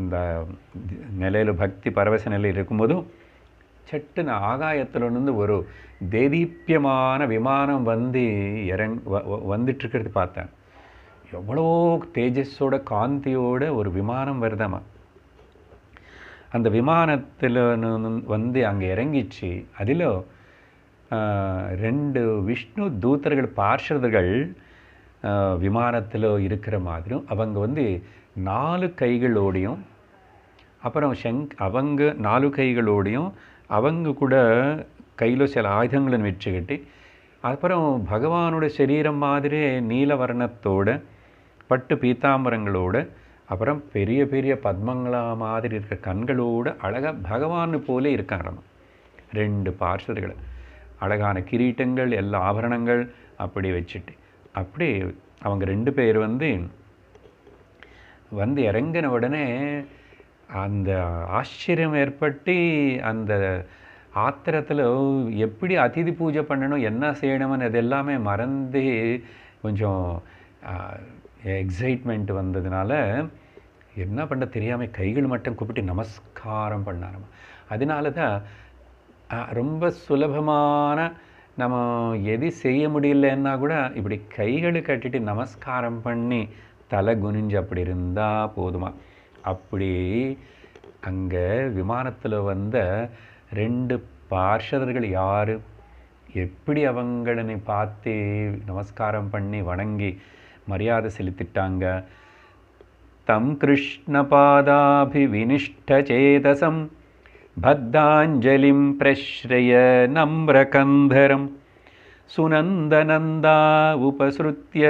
அந்த நிலையில் பக்தி பரவச நிலையில் இருக்கும்போதும் சட்டுன்னு வந்து ஒரு தேதீப்பியமான விமானம் வந்து இறங் வந்துட்டுருக்கிறது பார்த்தேன் எவ்வளோ தேஜஸோட காந்தியோட ஒரு விமானம் வருதாமா அந்த விமானத்தில் வந்து அங்கே இறங்கிச்சு அதில் ரெண்டு விஷ்ணு தூத்தர்கள் பார்ஷதர்கள் விமானத்தில் இருக்கிற மாதிரியும் அவங்க வந்து நாலு கைகளோடையும் அப்புறம் ஷங் அவங்க நாலு கைகளோடையும் அவங்க கூட கையில் சில ஆயுதங்களும் வச்சுக்கிட்டு அப்புறம் பகவானோட சரீரம் மாதிரியே நீலவர்ணத்தோட பட்டு பீத்தாம்பரங்களோட அப்புறம் பெரிய பெரிய பத்மங்களா மாதிரி இருக்கிற கண்களோடு அழகாக பகவான் போலே இருக்கான் நம்ம ரெண்டு பார்சல்கள் அழகான கிரீட்டங்கள் எல்லா ஆபரணங்கள் அப்படி வச்சுட்டு அப்படி அவங்க ரெண்டு பேர் வந்து வந்து இறங்கின உடனே அந்த ஆச்சரியம் ஏற்பட்டு அந்த ஆத்திரத்தில் எப்படி அதிதி பூஜை பண்ணணும் என்ன செய்யணும்னு அது எல்லாமே மறந்து கொஞ்சம் எக்ஸைட்மெண்ட் வந்ததுனால என்ன பண்ண தெரியாமல் கைகள் மட்டும் கூப்பிட்டு நமஸ்காரம் பண்ணாரம் அதனால தான் ரொம்ப சுலபமான நம்ம எது செய்ய முடியலன்னா கூட இப்படி கைகளை கட்டிட்டு நமஸ்காரம் பண்ணி தலை குனிஞ்சு அப்படி இருந்தால் போதுமா அப்படி அங்கே விமானத்தில் வந்த ரெண்டு பார்ஷதர்கள் யார் எப்படி அவங்களை பார்த்து நமஸ்காரம் பண்ணி வணங்கி மரியாதை செலுத்திட்டாங்க தம் கிருஷ்ணபாதாபிவினிஷ்டச்சேதசம் பத்தாஞ்சலிம் பிரஸ்ரய நம்ரகந்தரம் சுநந்தநந்தா உபசிருத்திய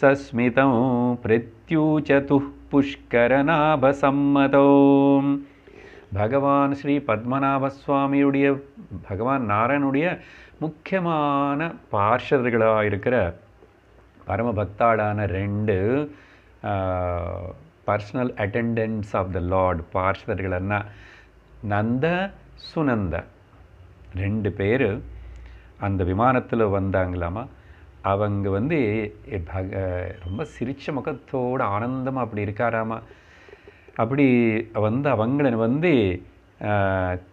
சஸ்மிதம் பிரத்யூச்சது புஷ்கரநாபசம்மதோ பகவான் ஸ்ரீ பத்மநாப சுவாமியுடைய பகவான் நாராயணுடைய முக்கியமான பார்ஷர்களாக இருக்கிற பரமபக்தாடான ரெண்டு personal attendants of the lord பார்ஷர்களன்னா நந்த சுனந்த ரெண்டு பேர் அந்த விமானத்தில் வந்தாங்களாமா அவங்க வந்து ரொம்ப சிரித்த முகத்தோடு ஆனந்தமாக அப்படி இருக்காராமா அப்படி வந்து அவங்களை வந்து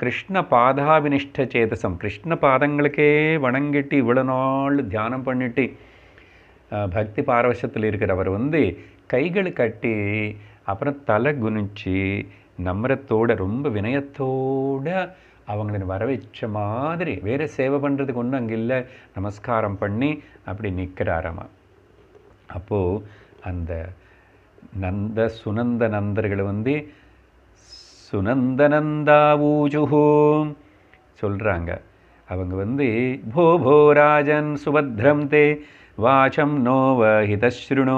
கிருஷ்ண பாதாபினிஷ்ட சேதசம் கிருஷ்ண பாதங்களுக்கே வணங்கிட்டு இவ்வளோ நாள் தியானம் பண்ணிட்டு பக்தி பாரவசத்தில் இருக்கிறவர் வந்து கைகளை கட்டி அப்புறம் தலை குனிச்சு நம்பரத்தோட ரொம்ப வினயத்தோட அவங்களை வர வச்ச மாதிரி வேறு சேவை பண்ணுறதுக்கு ஒன்றும் அங்கே இல்லை நமஸ்காரம் பண்ணி அப்படி நிற்கிறாராமா அப்போது அந்த நந்த சுனந்த நந்தர்களை வந்து சுனந்த நந்தா ஊஜுஹோ சொல்கிறாங்க அவங்க வந்து போ போ ராஜன் சுபத்ரம் தே वाचं नो वहितशृणु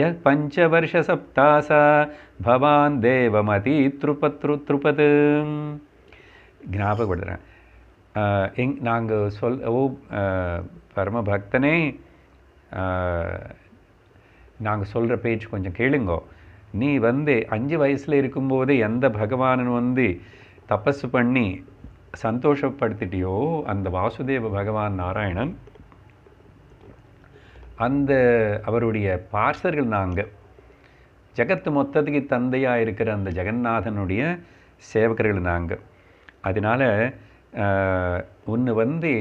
यः पञ्चवर्षसप्ता स भवान् தேவமதி திருப்பத்ரு திருப்பது ஞாபகப்படுத்துகிறேன் எங் நாங்கள் சொல் ஓ பரமபக்தனே நாங்கள் சொல்கிற பேச்சு கொஞ்சம் கேளுங்கோ நீ வந்து அஞ்சு வயசில் இருக்கும்போதே எந்த பகவானன் வந்து தபஸ் பண்ணி சந்தோஷப்படுத்திட்டியோ அந்த வாசுதேவ பகவான் நாராயணன் அந்த அவருடைய பார்சர்கள் நாங்கள் ஜகத்து மொத்தத்துக்கு தந்தையாக இருக்கிற அந்த ஜெகநாதனுடைய சேவகர்கள் நாங்கள் அதனால் ஒன்று வந்து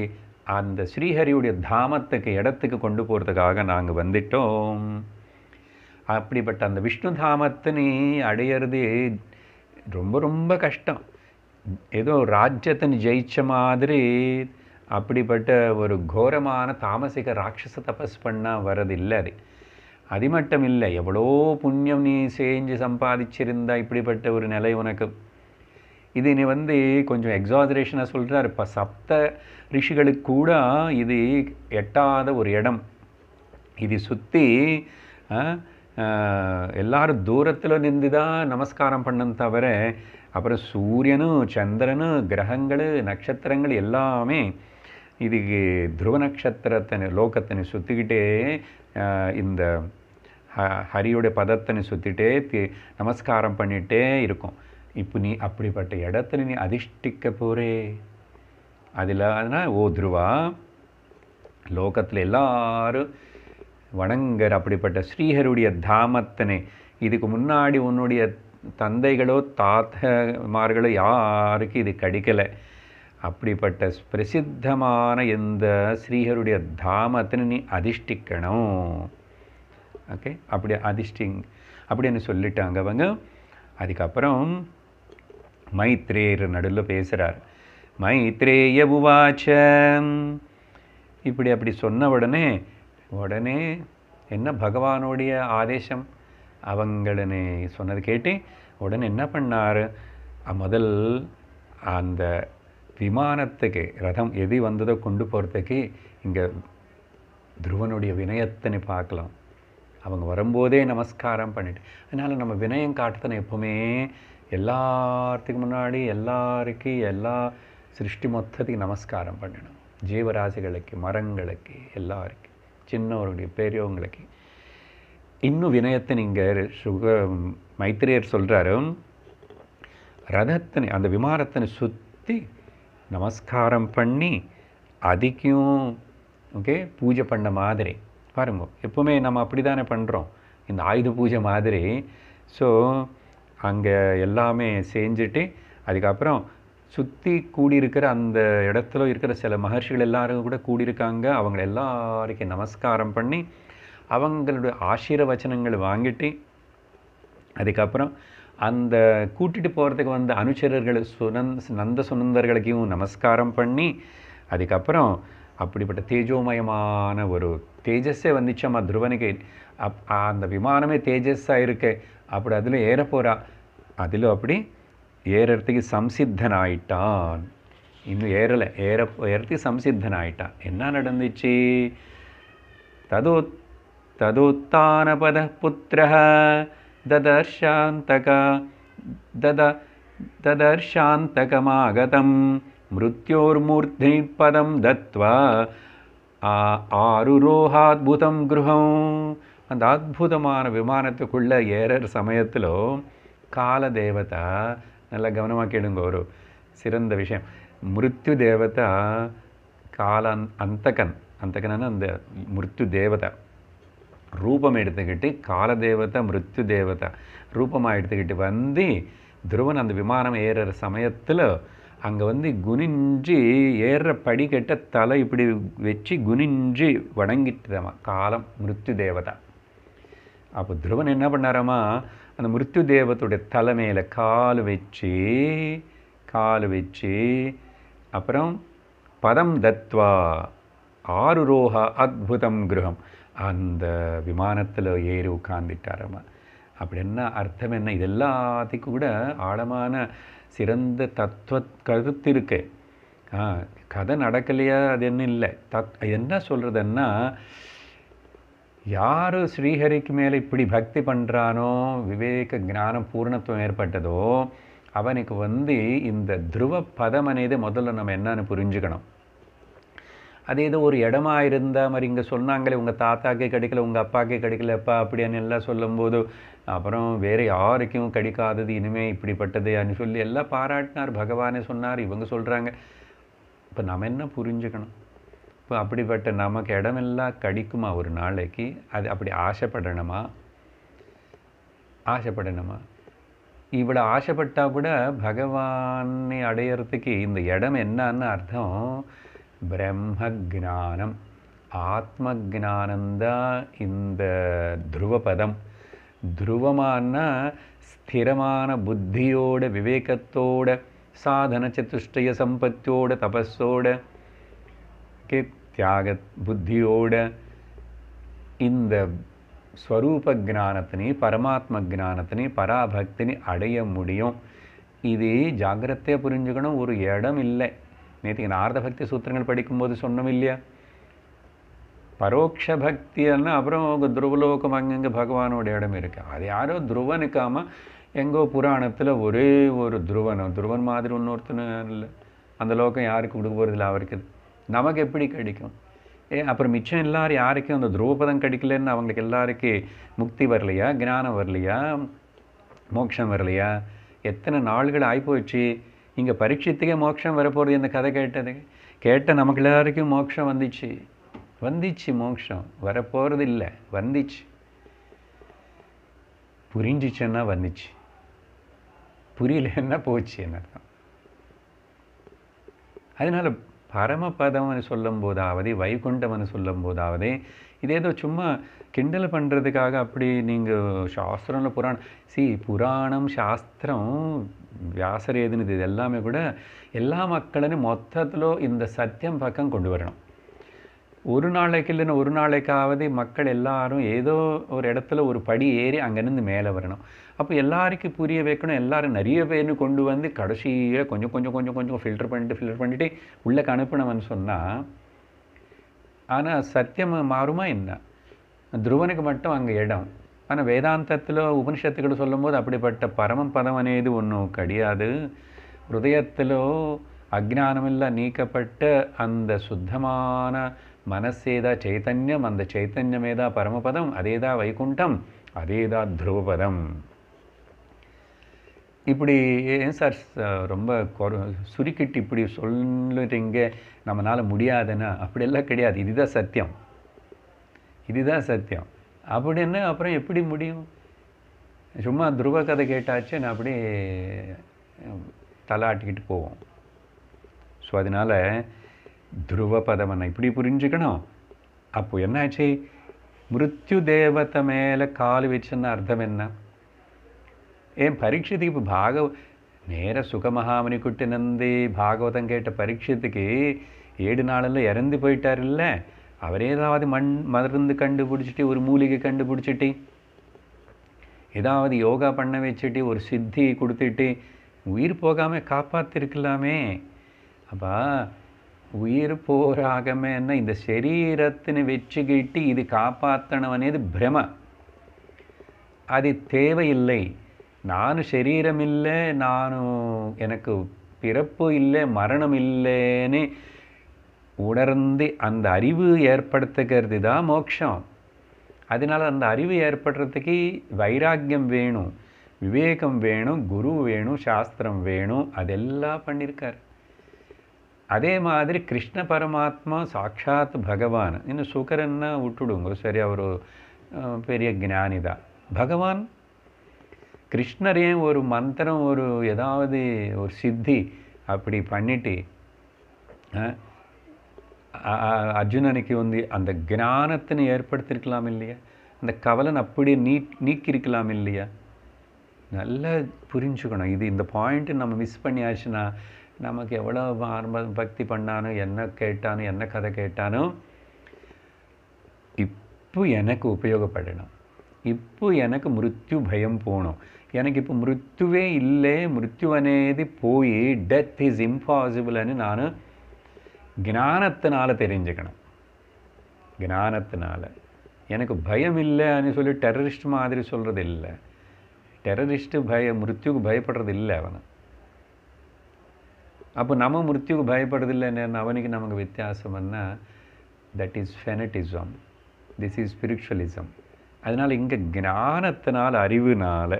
அந்த ஸ்ரீஹரியுடைய தாமத்துக்கு இடத்துக்கு கொண்டு போகிறதுக்காக நாங்கள் வந்துட்டோம் அப்படிப்பட்ட அந்த விஷ்ணு தாமத்தினை அடையிறது ரொம்ப ரொம்ப கஷ்டம் ஏதோ ராஜ்யத்தின் ஜெயிச்ச மாதிரி அப்படிப்பட்ட ஒரு கோரமான தாமசிக ராட்சச தபஸ் பண்ணால் வரதில்லை அது அது மட்டும் இல்லை எவ்வளோ புண்ணியம் நீ செஞ்சு சம்பாதிச்சிருந்தா இப்படிப்பட்ட ஒரு நிலை உனக்கு இது நீ வந்து கொஞ்சம் எக்ஸாஜரேஷனாக சொல்கிறார் இப்போ சப்த ரிஷிகளுக்கு கூட இது எட்டாத ஒரு இடம் இது சுற்றி எல்லாரும் தூரத்தில் நின்று தான் நமஸ்காரம் பண்ணணும் தவிர அப்புறம் சூரியனும் சந்திரனும் கிரகங்கள் நட்சத்திரங்கள் எல்லாமே இதுக்கு துருவ ನಕ್ಷತ್ರತನ ಲೋಕತನ சுற்றிக்கிட்டே இந்த ஹரியுடைய பதத்தனை சுற்றிட்டே தி நமஸ்காரம் பண்ணிகிட்டே இருக்கும் இப்போ நீ அப்படிப்பட்ட இடத்துல நீ அதிஷ்டிக்க போகிறே அதில் அதனால் ஓ துருவா லோகத்தில் எல்லாரும் வணங்குற அப்படிப்பட்ட ஸ்ரீஹருடைய தாமத்தனை இதுக்கு முன்னாடி உன்னுடைய தந்தைகளோ தாத்தமார்களோ யாருக்கும் இது கடிக்கலை அப்படிப்பட்ட பிரசித்தமான எந்த ஸ்ரீஹருடைய தாமத்தில் நீ அதிஷ்டிக்கணும் ஓகே அப்படி அதிஷ்டி அப்படின்னு சொல்லிட்டாங்க அவங்க அதுக்கப்புறம் மைத்ரேயர் நடுவில் பேசுகிறார் மைத்ரேய உவாச்ச இப்படி அப்படி சொன்ன உடனே உடனே என்ன பகவானுடைய ஆதேசம் அவங்களே சொன்னது கேட்டு உடனே என்ன பண்ணார் முதல் அந்த விமானத்துக்கு ரதம் எது வந்ததோ கொண்டு போகிறதுக்கு இங்கே துருவனுடைய வினயத்தினை பார்க்கலாம் அவங்க வரும்போதே நமஸ்காரம் பண்ணிட்டு அதனால் நம்ம வினயம் காட்டுறதுனா எப்போவுமே எல்லாத்துக்கு முன்னாடி எல்லாருக்கும் எல்லா சிருஷ்டி மொத்தத்துக்கு நமஸ்காரம் பண்ணணும் ஜீவராசிகளுக்கு மரங்களுக்கு எல்லாருக்கு சின்னவர்களுடைய பெரியவங்களுக்கு இன்னும் வினயத்தை நீங்கள் சுக மைத்திரியர் சொல்கிறாரு ரதத்தினை அந்த விமானத்தினை சுற்றி நமஸ்காரம் பண்ணி அதுக்கும் ஓகே பூஜை பண்ண மாதிரி பாருங்க எப்போவுமே நம்ம அப்படி தானே பண்ணுறோம் இந்த ஆயுத பூஜை மாதிரி ஸோ அங்கே எல்லாமே செஞ்சுட்டு அதுக்கப்புறம் சுற்றி கூடியிருக்கிற அந்த இடத்துல இருக்கிற சில மகர்ஷிகள் எல்லாரும் கூட கூடியிருக்காங்க அவங்கள எல்லாருக்கும் நமஸ்காரம் பண்ணி அவங்களுடைய ஆசீர்வச்சனங்கள் வாங்கிட்டு அதுக்கப்புறம் அந்த கூட்டிகிட்டு போகிறதுக்கு வந்த அனுச்சரர்கள் சுனந்த் நந்த சுனந்தர்களுக்கும் நமஸ்காரம் பண்ணி அதுக்கப்புறம் அப்படிப்பட்ட தேஜோமயமான ஒரு தேஜஸ்ஸே வந்துச்சம்மா துருவனுக்கு அப் அந்த விமானமே தேஜஸ்ஸாக இருக்கு அப்படி அதில் ஏற போகிறா அதில் அப்படி ஏறத்துக்கு சம்சித்தனாயிட்டான் இன்னும் ஏறலை ஏற ஏறத்துக்கு சம்சித்தனாயிட்டான் என்ன நடந்துச்சு ததோ ததோத்தானபத புத்திர దదర్శాంతక దద దదర్శాంతకమాగతం మృత్యోర్మూర్ధనిపదం దత్వా ఆరురోహాద్భుతం గృహం அந்த அற்புதமான விமானத்துக்குள்ளே ஏறர் சமயத்தில் கால தேவதா நல்லா கவனமாக கேளுங்க ஒரு சிறந்த விஷயம் மிருத்யு தேவதா கால அந்தகன் அந்தகன்னு அந்த மிருத்யு தேவதா ரூபம் எடுத்துக்கிட்டு கால தேவதை மிருத்து தேவதை ரூபமாக எடுத்துக்கிட்டு வந்து துருவன் அந்த விமானம் ஏறுற சமயத்தில் அங்கே வந்து குனிஞ்சு ஏறுற படிக்கட்ட தலை இப்படி வச்சு குனிஞ்சு வணங்கிட்டுதாம்மா காலம் மிருத்து தேவதா அப்போ துருவன் என்ன பண்ணாராமா அந்த மிருத்து தேவத்துடைய தலைமையில் கால் வச்சு கால் வச்சு அப்புறம் பதம் தத்வா ரோஹா அத்புதம் கிரகம் அந்த விமானத்தில் ஏறி உட்கார்ந்துட்டாரம்மா அப்படி என்ன அர்த்தம் என்ன இது கூட ஆழமான சிறந்த தத்துவ கருத்து இருக்கு கதை நடக்கலையா அது என்ன இல்லை தத் என்ன சொல்கிறதுன்னா யார் ஸ்ரீஹரிக்கு மேலே இப்படி பக்தி பண்ணுறானோ விவேக ஞானம் பூர்ணத்துவம் ஏற்பட்டதோ அவனுக்கு வந்து இந்த துருவ பதம் அனைது முதல்ல நம்ம என்னன்னு புரிஞ்சுக்கணும் அதே ஏதோ ஒரு இடமா இருந்தால் மாதிரி இங்கே சொன்னாங்களே உங்கள் தாத்தாக்கே கிடைக்கல உங்கள் அப்பாக்கே கிடைக்கலப்பா அப்படின்னு எல்லாம் சொல்லும்போது அப்புறம் வேறு யாருக்கும் கிடைக்காதது இனிமேல் இப்படிப்பட்டது அப்படின்னு சொல்லி எல்லாம் பாராட்டினார் பகவானே சொன்னார் இவங்க சொல்கிறாங்க இப்போ நம்ம என்ன புரிஞ்சுக்கணும் இப்போ அப்படிப்பட்ட நமக்கு இடமெல்லாம் கிடைக்குமா ஒரு நாளைக்கு அது அப்படி ஆசைப்படணுமா ஆசைப்படணுமா இவ்வளோ ஆசைப்பட்டால் கூட பகவானை அடையிறதுக்கு இந்த இடம் என்னன்னு அர்த்தம் பிரம்ம ஜானம் ஆத்ம ஜானந்தான் இந்த துருவபதம் துருவமானா ஸ்திரமான புத்தியோட விவேகத்தோட சாதன சத்துஷ்டய சம்பத்தியோட தபஸோட கே தியாக புத்தியோட இந்த ஸ்வரூப ஜானத்தினே பரமாத்ம ஜானத்தினே பராபக்தினி அடைய முடியும் இது ஜாகிரத்தையாக புரிஞ்சுக்கணும் ஒரு இடம் இல்லை நேற்று பக்தி சூத்திரங்கள் படிக்கும்போது சொன்னோம் இல்லையா பரோட்ச பக்தின்னா அப்புறம் துருவலோகம் அங்கங்கே பகவானோட இடம் இருக்குது அது யாரோ துருவனுக்காமல் எங்கோ புராணத்தில் ஒரே ஒரு துருவன் துருவன் மாதிரி இன்னொருத்தனு அந்த லோகம் யாருக்கு கொடுக்க போகிறதில்ல அவருக்கு நமக்கு எப்படி கிடைக்கும் ஏ அப்புறம் மிச்சம் எல்லாரும் யாருக்கும் அந்த துருவபதம் கிடைக்கலன்னு அவங்களுக்கு எல்லாருக்கும் முக்தி வரலையா ஞானம் வரலையா மோட்சம் வரலையா எத்தனை நாள்கள் போயிடுச்சு இங்கே பரீட்சத்துக்கே மோட்சம் வரப்போகிறது இந்த கதை கேட்டதுக்கு கேட்ட நமக்கு எல்லாருக்கும் மோட்சம் வந்துச்சு வந்துச்சு மோட்சம் வரப்போகிறது இல்லை வந்துச்சு புரிஞ்சிச்சுன்னா வந்துச்சு புரியலன்னா போச்சு என்ன அர்த்தம் அதனால் பரமபதம்னு சொல்லும் போதாவது வைகுண்டம்னு சொல்லும் போதாவது இது ஏதோ சும்மா கிண்டல் பண்ணுறதுக்காக அப்படி நீங்கள் சாஸ்திரம்ல புராணம் சி புராணம் சாஸ்திரம் வியாசர் ఏదినది ఇది எல்லாமே கூட எல்லா மக்களையும் மொத்தத்தில் இந்த சத்தியம் பக்கம் கொண்டு வரணும் ஒரு நாளைக்கு இல்லைன்னா ஒரு நாளைக்காவது மக்கள் எல்லாரும் ஏதோ ஒரு இடத்துல ஒரு படி ஏறி அங்கேருந்து மேலே வரணும் அப்போ எல்லாருக்கும் புரிய வைக்கணும் எல்லாரும் நிறைய பேர்னு கொண்டு வந்து கடைசியில் கொஞ்சம் கொஞ்சம் கொஞ்சம் கொஞ்சம் ஃபில்டர் பண்ணிட்டு ஃபில்டர் பண்ணிட்டு உள்ளே அனுப்பினவன் சொன்னால் ஆனால் சத்தியம் மாறுமா என்ன துருவனுக்கு மட்டும் அங்கே இடம் ஆனால் வேதாந்தத்தில் உபனிஷத்துக்கள் சொல்லும்போது அப்படிப்பட்ட பரமம் பதம் அனேது ஒன்றும் கிடையாது ஹிருதயத்திலோ அஜானமெல்லாம் நீக்கப்பட்ட அந்த சுத்தமான மனசேதா சைத்தன்யம் அந்த சைத்தன்யமேதா பரமபதம் அதேதா வைகுண்டம் அதேதா துருவபதம் இப்படி ஏன் சார் ரொம்ப சுருக்கிட்டு இப்படி சொல்லுறீங்க நம்மளால் முடியாதுன்னா அப்படியெல்லாம் கிடையாது இதுதான் சத்தியம் இதுதான் சத்தியம் அப்படின்னு அப்புறம் எப்படி முடியும் சும்மா துருவ கதை கேட்டாச்சு நான் அப்படி தலாட்டிக்கிட்டு போவோம் ஸோ அதனால் துருவ பதவனை இப்படி புரிஞ்சுக்கணும் அப்போ என்னாச்சு மிருத்யு தேவத்தை மேலே கால் வச்சுன்னு அர்த்தம் என்ன ஏன் பரீட்சத்துக்கு இப்போ பாகவ நேர சுகமகாமணி குட்டி நந்தி பாகவதம் கேட்ட பரீட்சத்துக்கு ஏழு நாளில் இறந்து போயிட்டார் இல்லை அவரே ஏதாவது மண் மருந்து கண்டுபிடிச்சிட்டு ஒரு மூலிகை கண்டுபிடிச்சிட்டு ஏதாவது யோகா பண்ண வச்சுட்டு ஒரு சித்தி கொடுத்துட்டு உயிர் போகாமல் காப்பாற்றிருக்கலாமே அப்பா உயிர் என்ன இந்த சரீரத்தினை வச்சுக்கிட்டு இது காப்பாற்றணவனேது பிரம அது தேவையில்லை நானும் சரீரம் இல்லை நானும் எனக்கு பிறப்பு இல்லை மரணம் இல்லைன்னு உணர்ந்து அந்த அறிவு ஏற்படுத்துகிறது தான் மோக்ஷம் அதனால் அந்த அறிவு ஏற்படுறதுக்கு வைராக்கியம் வேணும் விவேகம் வேணும் குரு வேணும் சாஸ்திரம் வேணும் அதெல்லாம் பண்ணியிருக்கார் அதே மாதிரி கிருஷ்ண பரமாத்மா சாட்சாத் பகவான் இன்னும் சுகரன்னா விட்டுடுங்க சரி அவர் பெரிய ஞானி தான் பகவான் கிருஷ்ணர் ஏன் ஒரு மந்திரம் ஒரு ஏதாவது ஒரு சித்தி அப்படி பண்ணிட்டு அர்ஜுனனுக்கு வந்து அந்த ஞானத்தினை ஏற்படுத்தியிருக்கலாம் இல்லையா அந்த கவலன் அப்படியே நீ நீக்கியிருக்கலாம் இல்லையா நல்லா புரிஞ்சுக்கணும் இது இந்த பாயிண்ட் நம்ம மிஸ் பண்ணியாச்சுன்னா நமக்கு எவ்வளோ ஆரம்ப பக்தி பண்ணானோ என்ன கேட்டானோ என்ன கதை கேட்டானோ இப்போ எனக்கு உபயோகப்படணும் இப்போ எனக்கு மிருத்யு பயம் போகணும் எனக்கு இப்போ மிருத்துவே இல்லை மிருத்யு அனேது போய் டெத் இஸ் இம்பாசிபிள்னு நான் ஞானத்தினால் தெரிஞ்சுக்கணும் ஞானத்தினால் எனக்கு பயம் இல்லைன்னு சொல்லி டெரரிஸ்ட் மாதிரி சொல்கிறது இல்லை டெரரிஸ்ட்டு பய மிருத்யுக்கு பயப்படுறது இல்லை அவனை அப்போ நம்ம மிருத்யுக்கு பயப்படுறதில்லைன்னு அவனுக்கு நமக்கு வித்தியாசம்னா that is fanaticism this is spiritualism அதனால் இங்கே ஞானத்தினால் அறிவுனால்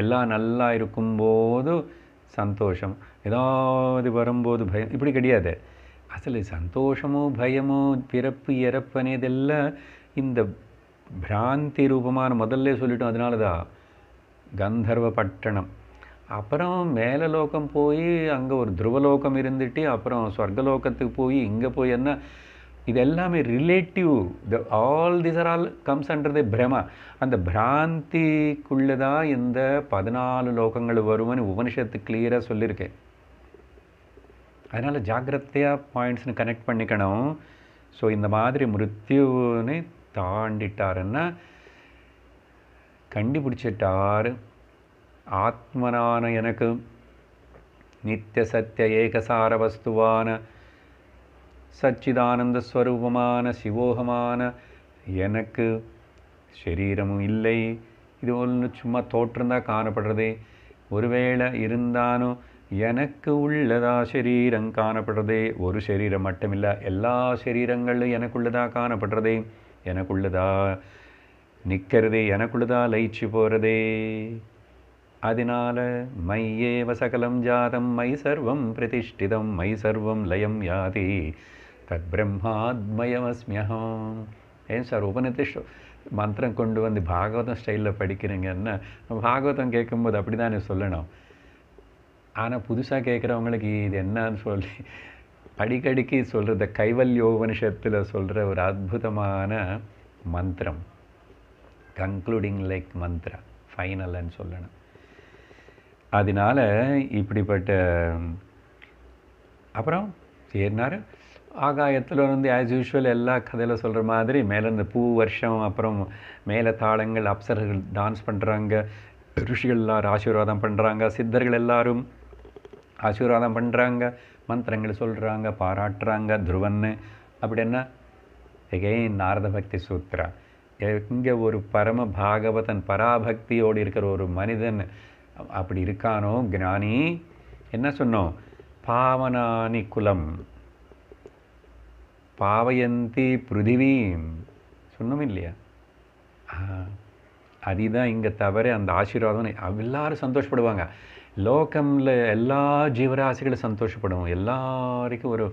எல்லாம் நல்லா இருக்கும்போது சந்தோஷம் ஏதாவது வரும்போது பயம் இப்படி கிடையாது அசல் சந்தோஷமோ பயமோ பிறப்பு இறப்புனேதெல்லாம் இதெல்லாம் இந்த பிராந்தி ரூபமான முதல்ல சொல்லிட்டோம் அதனால தான் கந்தர்வ பட்டணம் அப்புறம் மேலே லோகம் போய் அங்கே ஒரு துருவலோகம் இருந்துட்டு அப்புறம் ஸ்வர்கலோகத்துக்கு போய் இங்கே போய் என்ன இது எல்லாமே relative the all this are all comes under the பிரம அந்த பிராந்திக்குள்ளே தான் இந்த பதினாலு லோகங்கள் வரும்னு உபனிஷத்து கிளியராக சொல்லியிருக்கேன் அதனால் ஜாக்கிரதையாக பாயிண்ட்ஸ்னு கனெக்ட் பண்ணிக்கணும் ஸோ இந்த மாதிரி மிருத்யுன்னு தாண்டிட்டாருன்னா கண்டுபிடிச்சிட்டார் ஆத்மனான எனக்கு நித்திய சத்திய ஏகசார வஸ்துவான சச்சிதானந்த ஸ்வரூபமான சிவோகமான எனக்கு சரீரமும் இல்லை இது ஒன்று சும்மா தோற்றந்தான் காணப்படுறதே ஒருவேளை இருந்தாலும் எனக்கு உள்ளதா சரீரம் காணப்படுறதே ஒரு சரீரம் மட்டுமில்லை எல்லா சரீரங்களும் எனக்குள்ளதா காணப்படுறதே எனக்குள்ளதா நிற்கிறதே எனக்குள்ளதா லயிச்சு போகிறதே அதனால மையேவ சகலம் ஜாதம் மை சர்வம் பிரதிஷ்டிதம் மை சர்வம் லயம் யாதி தத்பிரம்மாத்மயமஸ்மியகம் ஏன் சார் உபநிதிஷ் மந்திரம் கொண்டு வந்து பாகவதம் ஸ்டைலில் படிக்கிறீங்கன்னா பாகவதம் கேட்கும்போது அப்படி தானே சொல்லணும் ஆனால் புதுசாக கேட்குறவங்களுக்கு இது என்னன்னு சொல்லி அடிக்கடிக்கு சொல்கிற கைவல்யோபனிஷத்தில் சொல்கிற ஒரு அற்புதமான மந்திரம் கன்க்ளூடிங் லைக் மந்திரம் ஃபைனல்னு சொல்லணும் அதனால் இப்படிப்பட்ட அப்புறம் சேர்னாரு வந்து ஆஸ் யூஷுவல் எல்லா கதையில் சொல்கிற மாதிரி மேலே இந்த பூ வருஷம் அப்புறம் மேலே தாளங்கள் அப்சர்கள் டான்ஸ் பண்ணுறாங்க ரிஷிகள் எல்லாரும் ஆசீர்வாதம் பண்ணுறாங்க சித்தர்கள் எல்லாரும் ஆசீர்வாதம் பண்ணுறாங்க மந்திரங்கள் சொல்கிறாங்க பாராட்டுறாங்க துருவன்னு அப்படின்னா எகைன் நாரத பக்தி சூத்ரா எங்கே ஒரு பரம பாகவதன் பராபக்தியோடு இருக்கிற ஒரு மனிதன் அப்படி இருக்கானோ ஞானி என்ன சொன்னோம் பாவனானி குலம் பாவயந்தி பிருதிவீம் சொன்னோம் இல்லையா அதுதான் இங்கே தவிர அந்த ஆசீர்வாதம் எல்லாரும் சந்தோஷப்படுவாங்க லோக்கமில் எல்லா ஜீவராசிகளும் சந்தோஷப்படுவோம் எல்லாருக்கும் ஒரு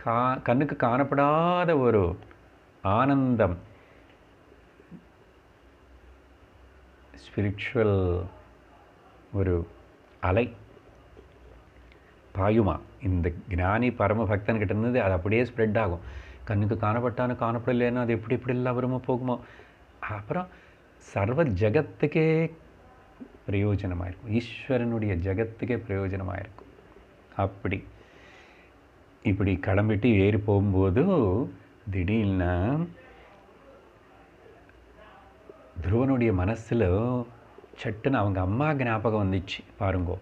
கா கண்ணுக்கு காணப்படாத ஒரு ஆனந்தம் ஸ்பிரிச்சுவல் ஒரு அலை பாயுமா இந்த ஞானி பரம பக்தன் கிட்ட இருந்தது அது அப்படியே ஸ்ப்ரெட் ஆகும் கண்ணுக்கு காணப்பட்டானு காணப்படலைன்னா அது எப்படி எப்படி எல்லாம் வருமோ போகுமோ அப்புறம் சர்வ ஜகத்துக்கே பிரயோஜனமாக இருக்கும் ஈஸ்வரனுடைய ஜகத்துக்கே பிரயோஜனமாக இருக்கும் அப்படி இப்படி கடம்பிட்டு ஏறி போகும்போது திடீர்னு துருவனுடைய மனசில் சட்டுன்னு அவங்க அம்மா ஞாபகம் வந்துச்சு பாருங்கோ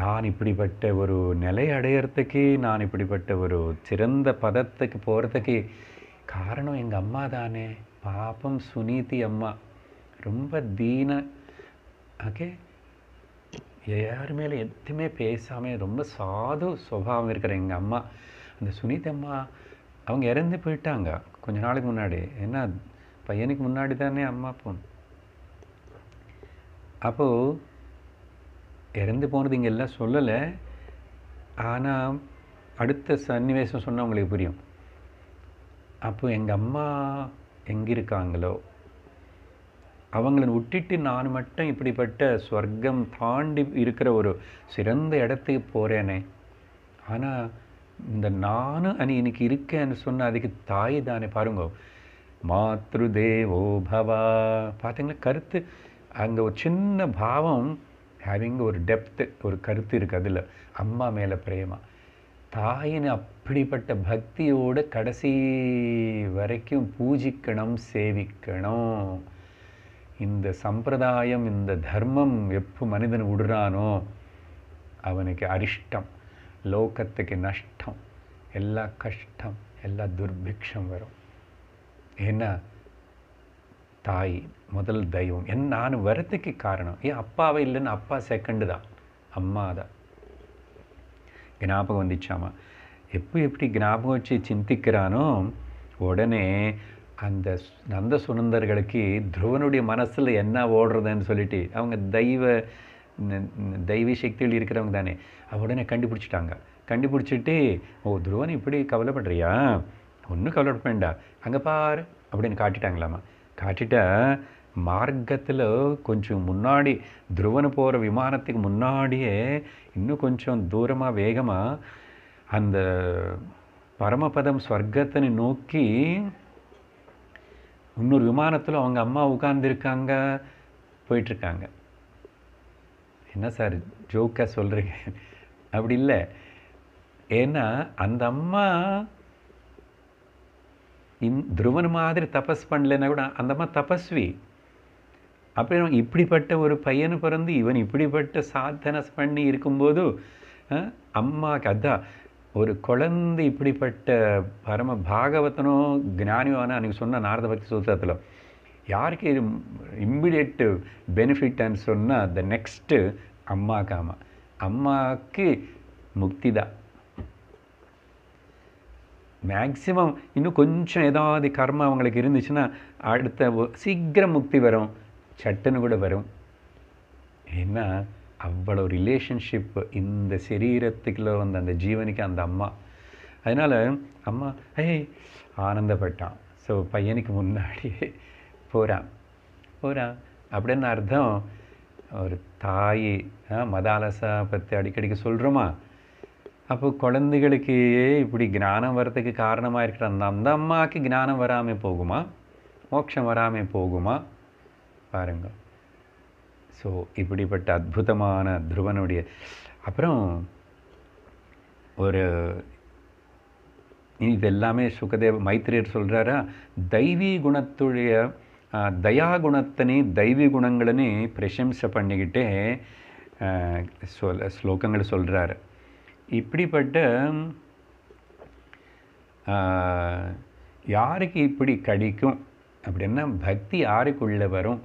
நான் இப்படிப்பட்ட ஒரு நிலை அடையிறதுக்கு நான் இப்படிப்பட்ட ஒரு சிறந்த பதத்துக்கு போகிறதுக்கு காரணம் எங்கள் அம்மா தானே பாப்பம் சுனீதி அம்மா ரொம்ப தீன ஓகே யார் மேலே எதுவுமே பேசாமல் ரொம்ப சாது சுபாவம் இருக்கிற எங்கள் அம்மா அந்த சுனீத் அம்மா அவங்க இறந்து போயிட்டாங்க கொஞ்ச நாளைக்கு முன்னாடி ஏன்னா பையனுக்கு முன்னாடி தானே அம்மா போன் அப்போது இறந்து போனது இங்கே எல்லாம் சொல்லலை ஆனால் அடுத்த சன்னிவேசம் சொன்னால் உங்களுக்கு புரியும் அப்போ எங்கள் அம்மா எங்கிருக்காங்களோ அவங்கள விட்டுட்டு நான் மட்டும் இப்படிப்பட்ட ஸ்வர்க்கம் தாண்டி இருக்கிற ஒரு சிறந்த இடத்துக்கு போகிறேனே ஆனால் இந்த நானும் அணி இன்னைக்கு இருக்கேன்னு சொன்ன அதுக்கு தாய் தானே பாருங்க மாத்ரு தேவோ பவா பார்த்தீங்களா கருத்து அங்கே ஒரு சின்ன பாவம் ஹேவிங் ஒரு டெப்த்து ஒரு கருத்து இருக்குது அதில் அம்மா மேலே பிரேமா தாயின் அப்படிப்பட்ட பக்தியோடு கடைசி வரைக்கும் பூஜிக்கணும் சேவிக்கணும் இந்த சம்பிரதாயம் இந்த தர்மம் எப்போ மனிதன் விடுறானோ அவனுக்கு அரிஷ்டம் லோகத்துக்கு நஷ்டம் எல்லா கஷ்டம் எல்லா துர்பிக்ஷம் வரும் ஏன்னா தாய் முதல் தெய்வம் என் நான் வரத்துக்கு காரணம் ஏன் அப்பாவே இல்லைன்னு அப்பா செகண்டு தான் அம்மா தான் ஞாபகம் வந்துச்சாமா எப்போ எப்படி ஞாபகம் வச்சு சிந்திக்கிறானோ உடனே அந்த நந்த சுனந்தர்களுக்கு துருவனுடைய மனசில் என்ன ஓடுறதுன்னு சொல்லிட்டு அவங்க தெய்வ தெய்வ சக்திகள் இருக்கிறவங்க தானே உடனே கண்டுபிடிச்சிட்டாங்க கண்டுபிடிச்சிட்டு ஓ துருவன் இப்படி கவலைப்படுறியா ஒன்றும் கவலைப்பேன்டா அங்கே பாரு அப்படின்னு காட்டிட்டாங்களாமா காட்டிட்டா மார்க்கத்தில் கொஞ்சம் முன்னாடி துருவன் போகிற விமானத்துக்கு முன்னாடியே இன்னும் கொஞ்சம் தூரமாக வேகமாக அந்த பரமபதம் ஸ்வர்க்கத்தை நோக்கி இன்னொரு விமானத்தில் அவங்க அம்மா உட்கார்ந்துருக்காங்க போயிட்டுருக்காங்க என்ன சார் ஜோக்காக சொல்கிறீங்க அப்படி இல்லை ஏன்னா அந்த அம்மா இந் துருவன் மாதிரி தபஸ் பண்ணலைன்னா கூட அந்த அம்மா தபஸ்வி அப்புறம் இப்படிப்பட்ட ஒரு பையனு பிறந்து இவன் இப்படிப்பட்ட சாதனை பண்ணி இருக்கும்போது அம்மாவுக்கு அதான் ஒரு குழந்தை இப்படிப்பட்ட பரம பாகவத்தனோ ஞானியோ ஆனால் சொன்ன நாரத பக்தி சூத்திரத்தில் யாருக்கு இது இம்மிடியட் பெனிஃபிட்னு சொன்னால் த நெக்ஸ்ட்டு அம்மா காமா அம்மாவுக்கு முக்தி தான் மேக்சிமம் இன்னும் கொஞ்சம் ஏதாவது கர்மம் அவங்களுக்கு இருந்துச்சுன்னா அடுத்த சீக்கிரம் முக்தி வரும் சட்டுன்னு கூட வரும் ஏன்னா அவ்வளோ ரிலேஷன்ஷிப்பு இந்த சரீரத்துக்குள்ளே வந்த அந்த ஜீவனுக்கு அந்த அம்மா அதனால் அம்மா ஏய் ஆனந்தப்பட்டான் ஸோ பையனுக்கு முன்னாடி போகிறான் போகிறான் அப்படின்னு அர்த்தம் ஒரு தாய் மதாலசா பற்றி அடிக்கடிக்கு சொல்கிறோமா அப்போ குழந்தைகளுக்கு இப்படி ஞானம் வரத்துக்கு காரணமாக இருக்கிற அந்த அந்த அம்மாவுக்கு ஞானம் வராமல் போகுமா மோட்சம் வராமல் போகுமா பாருங்கள் ஸோ இப்படிப்பட்ட அற்புதமான துருவனுடைய அப்புறம் ஒரு இது எல்லாமே சுகதேவ மைத்திரியர் சொல்கிறாரா தெய்வீ குணத்துடைய தயா குணத்தனே தெய்வீ குணங்களனே பிரசம்சை பண்ணிக்கிட்டே சொல் ஸ்லோகங்கள் சொல்கிறாரு இப்படிப்பட்ட யாருக்கு இப்படி கடிக்கும் அப்படின்னா பக்தி யாருக்குள்ளே வரும்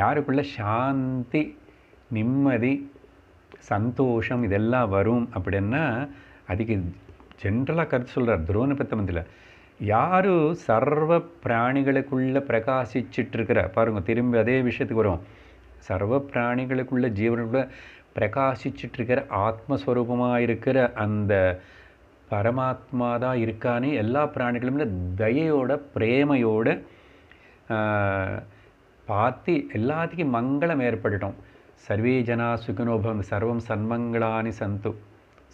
யாருக்குள்ள சாந்தி நிம்மதி சந்தோஷம் இதெல்லாம் வரும் அப்படின்னா அதுக்கு ஜென்ரலாக கருத்து சொல்கிறார் துரோண மந்தில் யார் சர்வ பிராணிகளுக்குள்ளே பிரகாசிச்சுட்டு இருக்கிற பாருங்க திரும்பி அதே விஷயத்துக்கு வரும் சர்வ பிராணிகளுக்குள்ள ஜீவனுக்குள்ள பிரகாசிச்சுட்டு இருக்கிற ஆத்மஸ்வரூபமாக இருக்கிற அந்த பரமாத்மா தான் இருக்கான்னு எல்லா பிராணிகளும் தயையோட பிரேமையோட பார்த்து எல்லாத்துக்கும் மங்களம் ஏற்படட்டும் சர்வே ஜனா சுகினோபம் சர்வம் சன்மங்களானி சந்து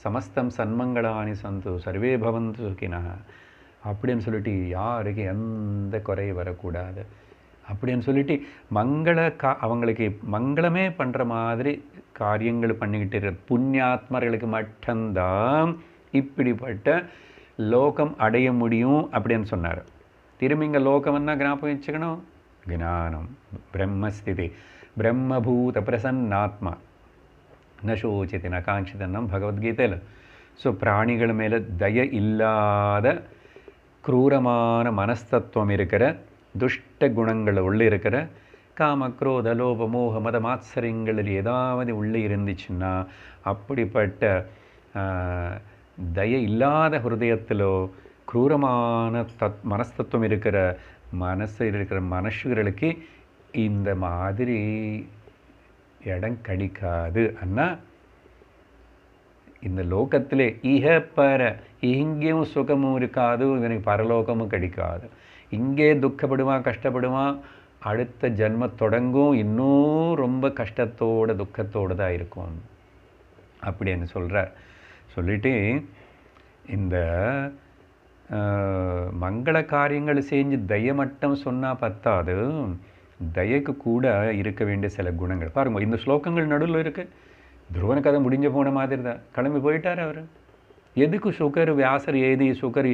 சமஸ்தம் சன்மங்களானி சந்து சர்வே பவந்து சுகினா அப்படின்னு சொல்லிட்டு யாருக்கு எந்த குறை வரக்கூடாது அப்படின்னு சொல்லிட்டு மங்கள கா அவங்களுக்கு மங்களமே பண்ணுற மாதிரி காரியங்கள் பண்ணிக்கிட்டு இருக்க புண்ணியாத்மர்களுக்கு மட்டும்தான் இப்படிப்பட்ட லோகம் அடைய முடியும் அப்படின்னு சொன்னார் திரும்பி இங்கே லோகம்னா ஞாபகம் வச்சுக்கணும் ஜானம் பிரம்மஸ்திதி பிரம்மபூத பிரசன்னாத்மா ந சோச்சித்து ந காஞ்சிதன்னம் பகவத்கீதையில் ஸோ பிராணிகள் மேலே தய இல்லாத க்ரூரமான மனஸ்தத்துவம் இருக்கிற துஷ்ட குணங்கள் உள்ளே இருக்கிற காம குரோத லோப மோக மத மாத்சரியங்களில் ஏதாவது உள்ளே இருந்துச்சுன்னா அப்படிப்பட்ட தய இல்லாத ஹிருதயத்திலோ க்ரூரமான தத் மனஸ்தத்துவம் இருக்கிற மனசில் இருக்கிற மனுஷர்களுக்கு இந்த மாதிரி இடம் கிடைக்காது அண்ணா இந்த லோகத்திலே இக பர இங்கேயும் சுகமும் இருக்காது இவனுக்கு பரலோகமும் கிடைக்காது இங்கே துக்கப்படுவான் கஷ்டப்படுவான் அடுத்த ஜென்ம தொடங்கும் இன்னும் ரொம்ப கஷ்டத்தோட துக்கத்தோடு தான் இருக்கும் அப்படின்னு சொல்கிறார் சொல்லிவிட்டு இந்த மங்கள காரியங்கள் செஞ்சு தய மட்டும் சொன்னால் பத்தாது தயக்கு கூட இருக்க வேண்டிய சில குணங்கள் பாருங்கள் இந்த ஸ்லோகங்கள் நடுவில் இருக்குது துருவன கதை முடிஞ்சு போன மாதிரி தான் கிளம்பி போயிட்டார் அவர் எதுக்கு சுகர் வியாசர் ஏதி சுகர்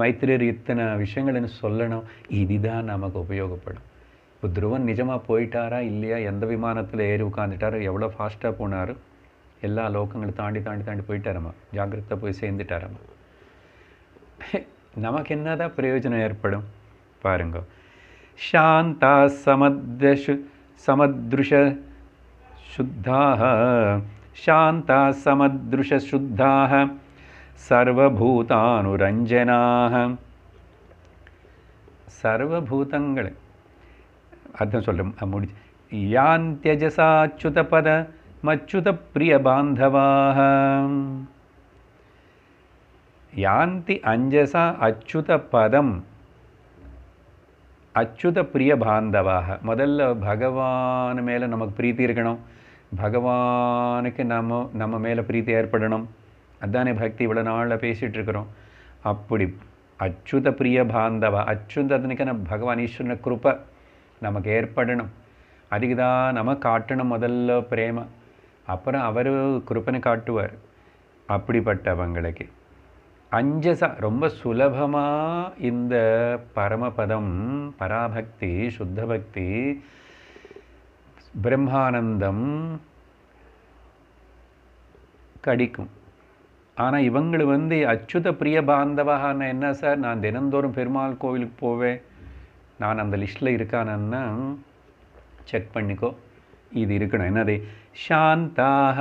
மைத்திரர் இத்தனை விஷயங்கள்னு சொல்லணும் இதுதான் நமக்கு உபயோகப்படும் இப்போ துருவன் நிஜமாக போயிட்டாரா இல்லையா எந்த விமானத்தில் ஏறி உட்காந்துட்டாரோ எவ்வளோ ஃபாஸ்ட்டாக போனார் எல்லா லோகங்களும் தாண்டி தாண்டி தாண்டி போயிட்டாரம்மா ஜாக்கிரதை போய் சேர்ந்துட்டாரம்மா நமக்கு என்னதான் பிரயோஜனம் ஏற்படும் பாருங்க சாந்தா சமத்ரஷு சமத்ருஷ சுத்தாக சாந்தா சமத்ருஷ சுத்தாக சர்வபூதானுரஞ்சனாக சர்வபூதங்கள் அர்த்தம் சொல்ல முடிச்சு யான் பத மச்சுத பிரிய பாந்தவாக யாந்தி அஞ்சசா அச்சுத பதம் அச்சுத பிரிய பாந்தவாக முதல்ல பகவான் மேலே நமக்கு பிரீத்தி இருக்கணும் பகவானுக்கு நம்ம நம்ம மேலே பிரீத்தி ஏற்படணும் அதானே பக்தி இவ்வளோ நாளில் பேசிகிட்டு இருக்கிறோம் அப்படி அச்சுத பிரிய பாந்தவா அச்சுதனுக்கு நம்ம பகவான் ஈஸ்வரன கிருப்பை நமக்கு ஏற்படணும் அதுக்கு தான் நம்ம காட்டணும் முதல்ல பிரேம அப்புறம் அவர் கிருப்பனை காட்டுவார் அப்படிப்பட்டவங்களுக்கு அஞ்சச ரொம்ப சுலபமாக இந்த பரமபதம் பராபக்தி சுத்தபக்தி பிரம்மானந்தம் கடிக்கும் ஆனால் இவங்களை வந்து அச்சுத பிரிய பாந்தவகான என்ன சார் நான் தினந்தோறும் பெருமாள் கோவிலுக்கு போவேன் நான் அந்த லிஸ்ட்டில் இருக்கானன்னா செக் பண்ணிக்கோ இது இருக்கணும் என்னது சாந்தாக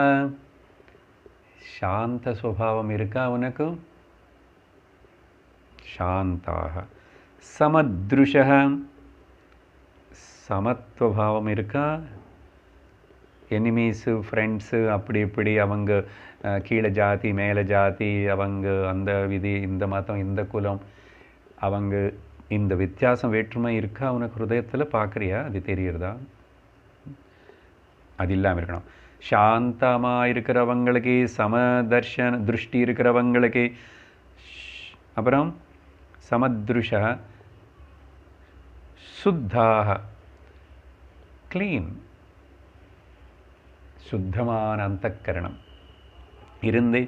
சாந்த சுபாவம் இருக்கா உனக்கு சாந்தாக சமத்ருஷ சமத்துவபாவம் இருக்கா எனிமீஸு ஃப்ரெண்ட்ஸு அப்படி இப்படி அவங்க கீழே ஜாதி மேலே ஜாதி அவங்க அந்த விதி இந்த மதம் இந்த குலம் அவங்க இந்த வித்தியாசம் வேற்றுமை இருக்கா உனக்கு ஹிருதயத்தில் பார்க்குறியா அது தெரியறதா அது இல்லாமல் இருக்கணும் சாந்தமாக இருக்கிறவங்களுக்கு சமதர்ஷன திருஷ்டி இருக்கிறவங்களுக்கு அப்புறம் சமத்ருஷா சுத்தாக க்ளீன் சுத்தமான அந்தக்கரணம் இருந்து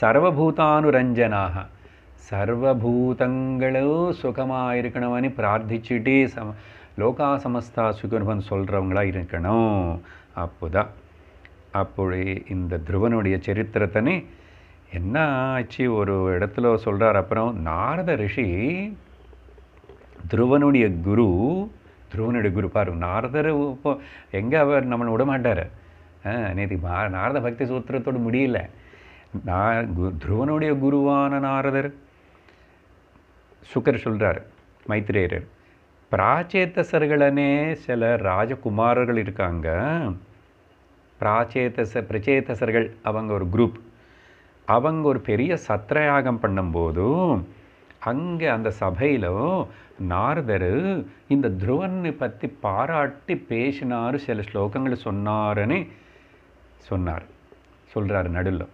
சர்வபூதானுரஞ்சனாக சர்வபூதங்களோ சுகமாக இருக்கணும்னு பிரார்த்திச்சுட்டே சம லோகா சமஸ்தா சுகனுபன் சொல்கிறவங்களா இருக்கணும் அப்போதான் அப்பொழுது இந்த துருவனுடைய சரித்திரத்தனே என்ன ஆச்சு ஒரு இடத்துல சொல்கிறார் அப்புறம் நாரத ரிஷி துருவனுடைய குரு துருவனுடைய குரு பாரு நாரதர் இப்போ எங்கே அவர் நம்மளை விட மாட்டார் நேற்று மா நாரத பக்தி சூத்திரத்தோடு முடியல நான் துருவனுடைய குருவான நாரதர் சுக்கர் சொல்கிறார் மைத்திரேயர் பிராச்சேத்தசர்களனே சில ராஜகுமாரர்கள் இருக்காங்க பிராச்சேத்தச பிரச்சேத்தசர்கள் அவங்க ஒரு குரூப் அவங்க ஒரு பெரிய சத்ரயாகம் பண்ணும்போதும் அங்கே அந்த சபையில் நாரதர் இந்த துருவனை பற்றி பாராட்டி பேசினார் சில ஸ்லோகங்கள் சொன்னாருன்னு சொன்னார் சொல்கிறார் நடுவில்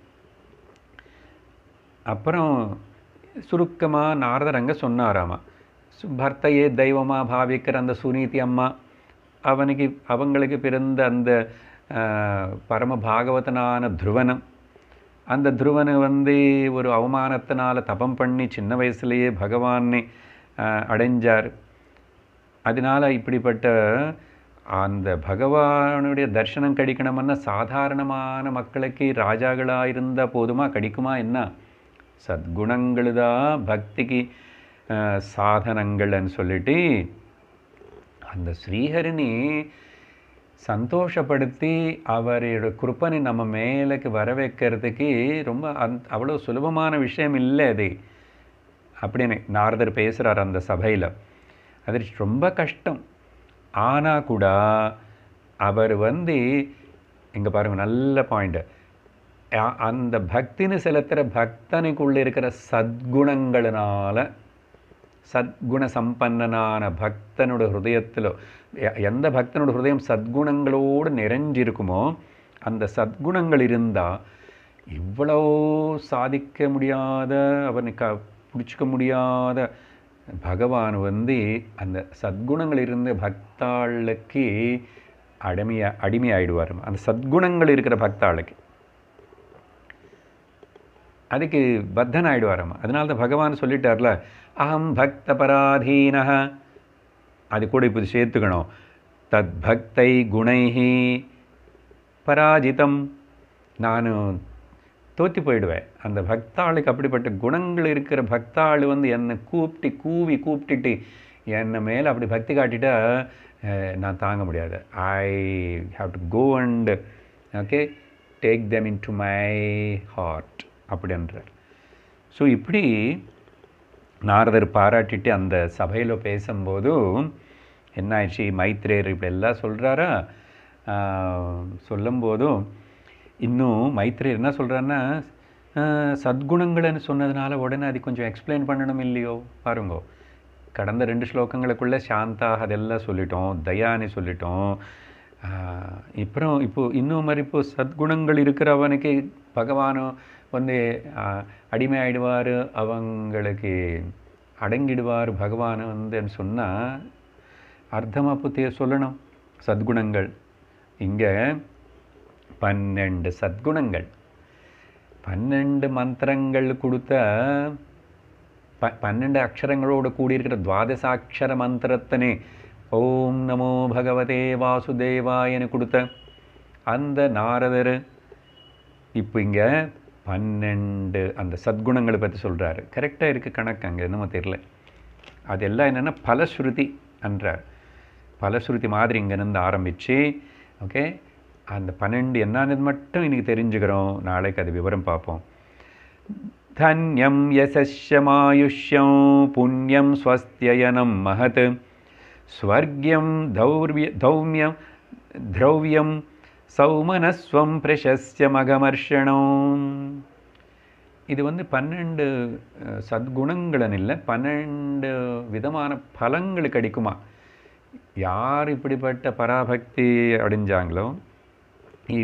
அப்புறம் சுருக்கமாக நாரதர் அங்கே சொன்னாராமா பர்த்தையே தெய்வமாக பாவிக்கிற அந்த சுனீதி அம்மா அவனுக்கு அவங்களுக்கு பிறந்த அந்த பரம பாகவதனான துருவனம் அந்த துருவனை வந்து ஒரு அவமானத்தினால் தபம் பண்ணி சின்ன வயசுலேயே பகவானை அடைஞ்சார் அதனால் இப்படிப்பட்ட அந்த பகவானுடைய தர்சனம் கிடைக்கணும்னா சாதாரணமான மக்களுக்கு ராஜாக்களாக இருந்தால் போதுமா கிடைக்குமா என்ன சத்குணங்கள் தான் பக்திக்கு சாதனங்கள்னு சொல்லிட்டு அந்த ஸ்ரீஹரினி சந்தோஷப்படுத்தி அவரோட கிருப்பனை நம்ம மேலுக்கு வர வைக்கிறதுக்கு ரொம்ப அந் அவ்வளோ சுலபமான விஷயம் இல்லை அது அப்படின்னு நாரதர் பேசுகிறார் அந்த சபையில் அது ரொம்ப கஷ்டம் ஆனால் கூட அவர் வந்து இங்கே பாருங்கள் நல்ல பாயிண்ட்டு அந்த பக்தின்னு செலுத்துகிற பக்தனுக்குள்ளே இருக்கிற சத்குணங்களினால சத்குண சம்பன்னனான பக்தனோட ஹிருதயத்தில் எந்த பக்தனோட ஹிருதயம் சத்குணங்களோடு நிறைஞ்சிருக்குமோ அந்த சத்குணங்கள் இருந்தால் இவ்வளோ சாதிக்க முடியாத அவனை க பிடிச்சிக்க முடியாத பகவான் வந்து அந்த சத்குணங்கள் இருந்த பக்தாளுக்கு அடிமையா அடிமையாயிடுவார் அந்த சத்குணங்கள் இருக்கிற பக்தாளுக்கு அதுக்கு பத்தன் ஆயிடுவாராம் அதனால தான் பகவான் சொல்லிட்டார்ல அகம் பக்த பராதீன அது கூட இப்போது சேர்த்துக்கணும் தத் பக்தை குணைஹி பராஜிதம் நான் தோற்றி போயிடுவேன் அந்த பக்தாளுக்கு அப்படிப்பட்ட குணங்கள் இருக்கிற பக்தாள் வந்து என்னை கூப்பிட்டு கூவி கூப்பிட்டுட்டு என்னை மேலே அப்படி பக்தி காட்டிட்டா நான் தாங்க முடியாது I have to go and okay take them in to my heart அப்படின்றார் ஸோ இப்படி நாரதர் பாராட்டிட்டு அந்த சபையில் பேசும்போது என்ன ஆயிடுச்சு மைத்ரேயர் இப்படி எல்லாம் சொல்கிறாரா சொல்லும்போதும் இன்னும் மைத்ரேயர் என்ன சொல்கிறாருன்னா சத்குணங்கள்னு சொன்னதுனால உடனே அது கொஞ்சம் எக்ஸ்பிளைன் பண்ணணும் இல்லையோ பாருங்கோ கடந்த ரெண்டு ஸ்லோகங்களுக்குள்ளே சாந்தாக அதெல்லாம் சொல்லிட்டோம் தயான்னு சொல்லிட்டோம் அப்புறம் இப்போது இன்னும் மாதிரி இப்போது சத்குணங்கள் இருக்கிறவனுக்கு பகவானும் வந்து ஆகிடுவார் அவங்களுக்கு அடங்கிடுவார் பகவான் வந்துன்னு சொன்னால் அர்த்தமாக புத்திய சொல்லணும் சத்குணங்கள் இங்கே பன்னெண்டு சத்குணங்கள் பன்னெண்டு மந்திரங்கள் கொடுத்த ப பன்னெண்டு அக்ஷரங்களோடு கூடியிருக்கிற துவாதசாட்சர மந்திரத்தினே ஓம் நமோ பகவதே வாசுதேவாயன்னு கொடுத்த அந்த நாரதர் இப்போ இங்கே பன்னெண்டு அந்த சத்குணங்களை பற்றி சொல்கிறாரு கரெக்டாக இருக்குது கணக்கு அங்கே என்னமோ தெரில அது எல்லாம் என்னென்னா பலஸ்ருதி என்றார் பலஸ்ருதி மாதிரி இங்கேருந்து ஆரம்பித்து ஓகே அந்த பன்னெண்டு என்னானது மட்டும் இன்றைக்கி தெரிஞ்சுக்கிறோம் நாளைக்கு அது விவரம் பார்ப்போம் தன்யம் யசமாயுஷ்யம் புண்ணியம் ஸ்வஸ்தியனம் மகத் ஸ்வர்கியம் தௌர்விய தௌமியம் திரௌவியம் சௌமனஸ்வம் பிரசஸ்யமகமர்ஷணம் இது வந்து பன்னெண்டு சத்குணங்களுன்னு இல்லை பன்னெண்டு விதமான பலங்கள் கிடைக்குமா யார் இப்படிப்பட்ட பராபக்தி அடைஞ்சாங்களோ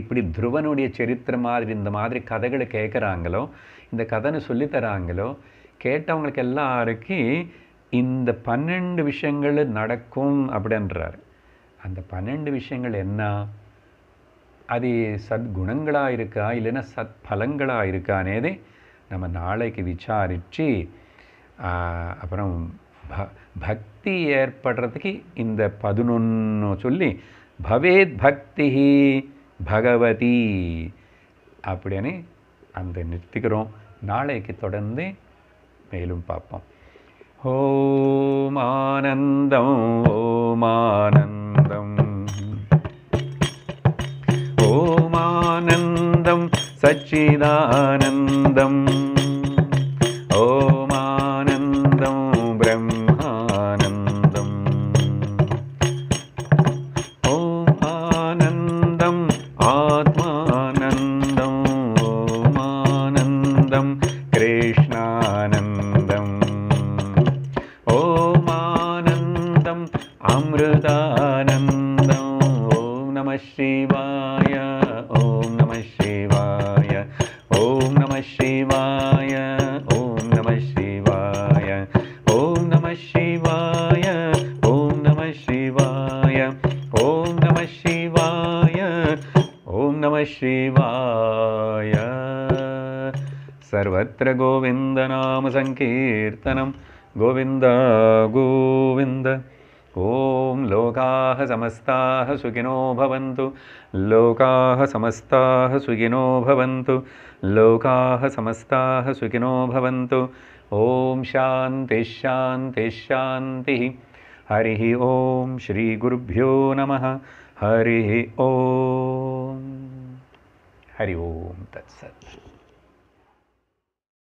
இப்படி துருவனுடைய சரித்திர மாதிரி இந்த மாதிரி கதைகளை கேட்குறாங்களோ இந்த கதைன்னு சொல்லித்தராங்களோ கேட்டவங்களுக்கு எல்லாருக்கும் இந்த பன்னெண்டு விஷயங்கள் நடக்கும் அப்படின்றார் அந்த பன்னெண்டு விஷயங்கள் என்ன அது சத்குணங்களாக இருக்கா இல்லைன்னா சத்பலங்களாக இருக்கானேதே நம்ம நாளைக்கு விசாரித்து அப்புறம் ப பக்தி ஏற்படுறதுக்கு இந்த பதினொன்று சொல்லி பவேத் பக்தி பகவதி அப்படின்னு அந்த நிறுத்திக்கிறோம் நாளைக்கு தொடர்ந்து மேலும் பார்ப்போம் ஓம் ஆனந்தம் ஓம் ஆனந்தம் न्दम् सच्चिदानन्दम् सर्वत्र गोविन्दनामसङ्कीर्तनं गोविन्द गोविन्द ॐ लोकाः समस्ताः सुखिनो भवन्तु लोकाः समस्ताः सुखिनो भवन्तु लोकाः समस्ताः सुखिनो भवन्तु ॐ शान्तिश्शान्तिश्शान्तिः हरिः ॐ श्रीगुरुभ्यो नमः हरिः ॐ हरि ओं तत्सत्